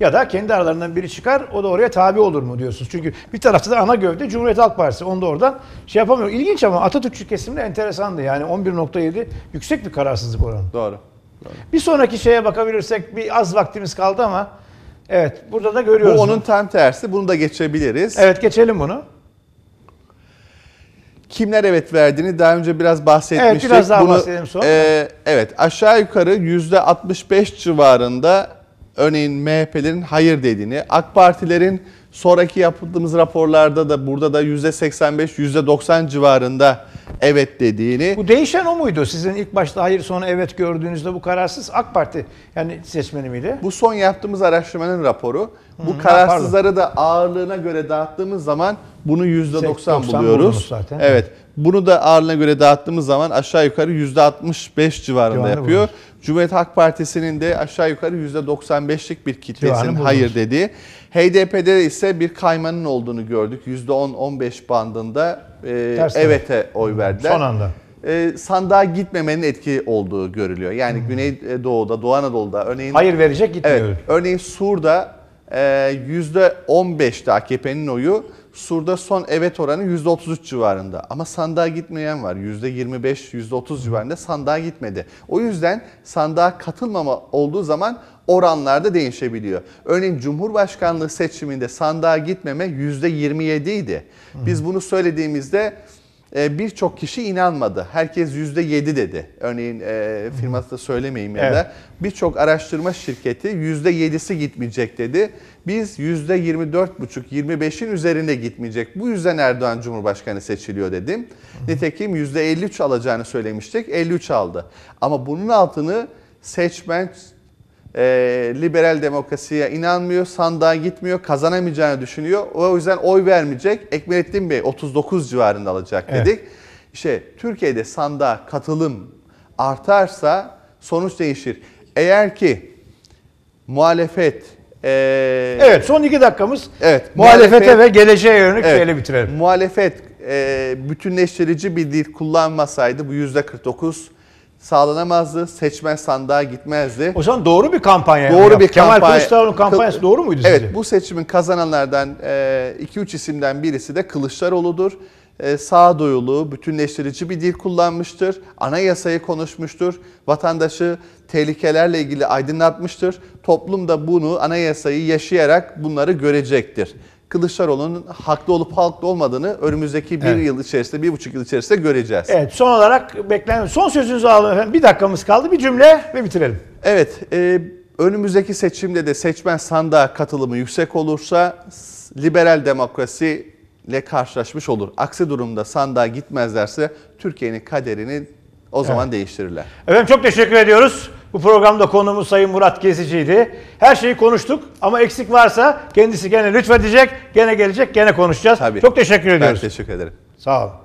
ya da kendi aralarından biri çıkar o da oraya tabi olur mu diyorsunuz. Çünkü bir tarafta da ana gövde Cumhuriyet Halk Partisi. Onu da oradan şey yapamıyor. İlginç ama Atatürkçü kesimde enteresandı. Yani 11.7 yüksek bir kararsızlık oranı. Doğru. Doğru. Bir sonraki şeye bakabilirsek bir az vaktimiz kaldı ama evet burada da görüyoruz. Bu onun bunu. tam tersi. Bunu da geçebiliriz. Evet geçelim bunu. Kimler evet verdiğini daha önce biraz bahsetmiştik. Evet biraz daha Bunu, bahsedelim sonra. E, evet aşağı yukarı %65 civarında örneğin MHP'lerin hayır dediğini, AK Partilerin sonraki yaptığımız raporlarda da burada da %85, %90 civarında evet dediğini. Bu değişen o muydu? Sizin ilk başta hayır sonra evet gördüğünüzde bu kararsız AK Parti yani seçmeni miydi? Bu son yaptığımız araştırmanın raporu. Bu hmm, kararsızları pardon. da ağırlığına göre dağıttığımız zaman bunu %90 buluyoruz. Zaten. Evet. Bunu da ağırlığına göre dağıttığımız zaman aşağı yukarı %65 civarında yapıyor. Bulmuş. Cumhuriyet Halk Partisi'nin de aşağı yukarı %95'lik bir kitlesinin hayır dediği. HDP'de ise bir kaymanın olduğunu gördük. %10-15 bandında e, evet'e oy verdiler. Son anda. E, sandığa gitmemenin etki olduğu görülüyor. Yani hmm. Güneydoğu'da, Doğu Anadolu'da örneğin... Hayır verecek gitmiyor. Evet, örneğin Sur'da e, %15'ti AKP'nin oyu. Sur'da son evet oranı %33 civarında. Ama sandığa gitmeyen var. %25, %30 civarında sandığa gitmedi. O yüzden sandığa katılmama olduğu zaman oranlarda değişebiliyor. Örneğin Cumhurbaşkanlığı seçiminde sandığa gitmeme %27 idi. Biz bunu söylediğimizde ee, birçok kişi inanmadı. Herkes %7 dedi. Örneğin e, firması da söylemeyeyim ya da. Evet. Birçok araştırma şirketi %7'si gitmeyecek dedi. Biz %24,5-25'in üzerine gitmeyecek. Bu yüzden Erdoğan Cumhurbaşkanı seçiliyor dedim. Nitekim %53 alacağını söylemiştik. 53 aldı. Ama bunun altını seçmen e, liberal demokrasiye inanmıyor, sandığa gitmiyor, kazanamayacağını düşünüyor. O yüzden oy vermeyecek. Ekmelettin Bey 39 civarında alacak dedik. Evet. İşte Türkiye'de sandığa katılım artarsa sonuç değişir. Eğer ki muhalefet ee, evet son iki dakikamız evet, muhalefete muhalefet, ve geleceğe yönelik evet, şeyle bitirelim. Muhalefet e, bütünleştirici bir dil kullanmasaydı bu yüzde 49 sağlanamazdı. Seçmen sandığa gitmezdi. O zaman doğru bir kampanya. Doğru bir Kemal kampanya. Kemal Kılıçdaroğlu'nun kampanyası doğru muydu evet, sizce? Evet bu seçimin kazananlardan 2-3 e, iki, üç isimden birisi de Kılıçdaroğlu'dur. E, sağdoyulu, bütünleştirici bir dil kullanmıştır. Anayasayı konuşmuştur. Vatandaşı tehlikelerle ilgili aydınlatmıştır. Toplum da bunu anayasayı yaşayarak bunları görecektir. Kılıçdaroğlu'nun haklı olup haklı olmadığını önümüzdeki bir evet. yıl içerisinde, bir buçuk yıl içerisinde göreceğiz. Evet son olarak beklenen son sözünüzü alalım efendim. Bir dakikamız kaldı bir cümle ve bitirelim. Evet e, önümüzdeki seçimde de seçmen sandığa katılımı yüksek olursa liberal demokrasi ile karşılaşmış olur. Aksi durumda sandığa gitmezlerse Türkiye'nin kaderini o zaman evet. değiştirirler. Efendim çok teşekkür ediyoruz. Bu programda konuğumuz Sayın Murat Gezici'ydi. Her şeyi konuştuk ama eksik varsa kendisi gene lütfedecek, gene gelecek, gene konuşacağız. Tabii. Çok teşekkür ediyoruz. Ben teşekkür ederim. Sağ olun.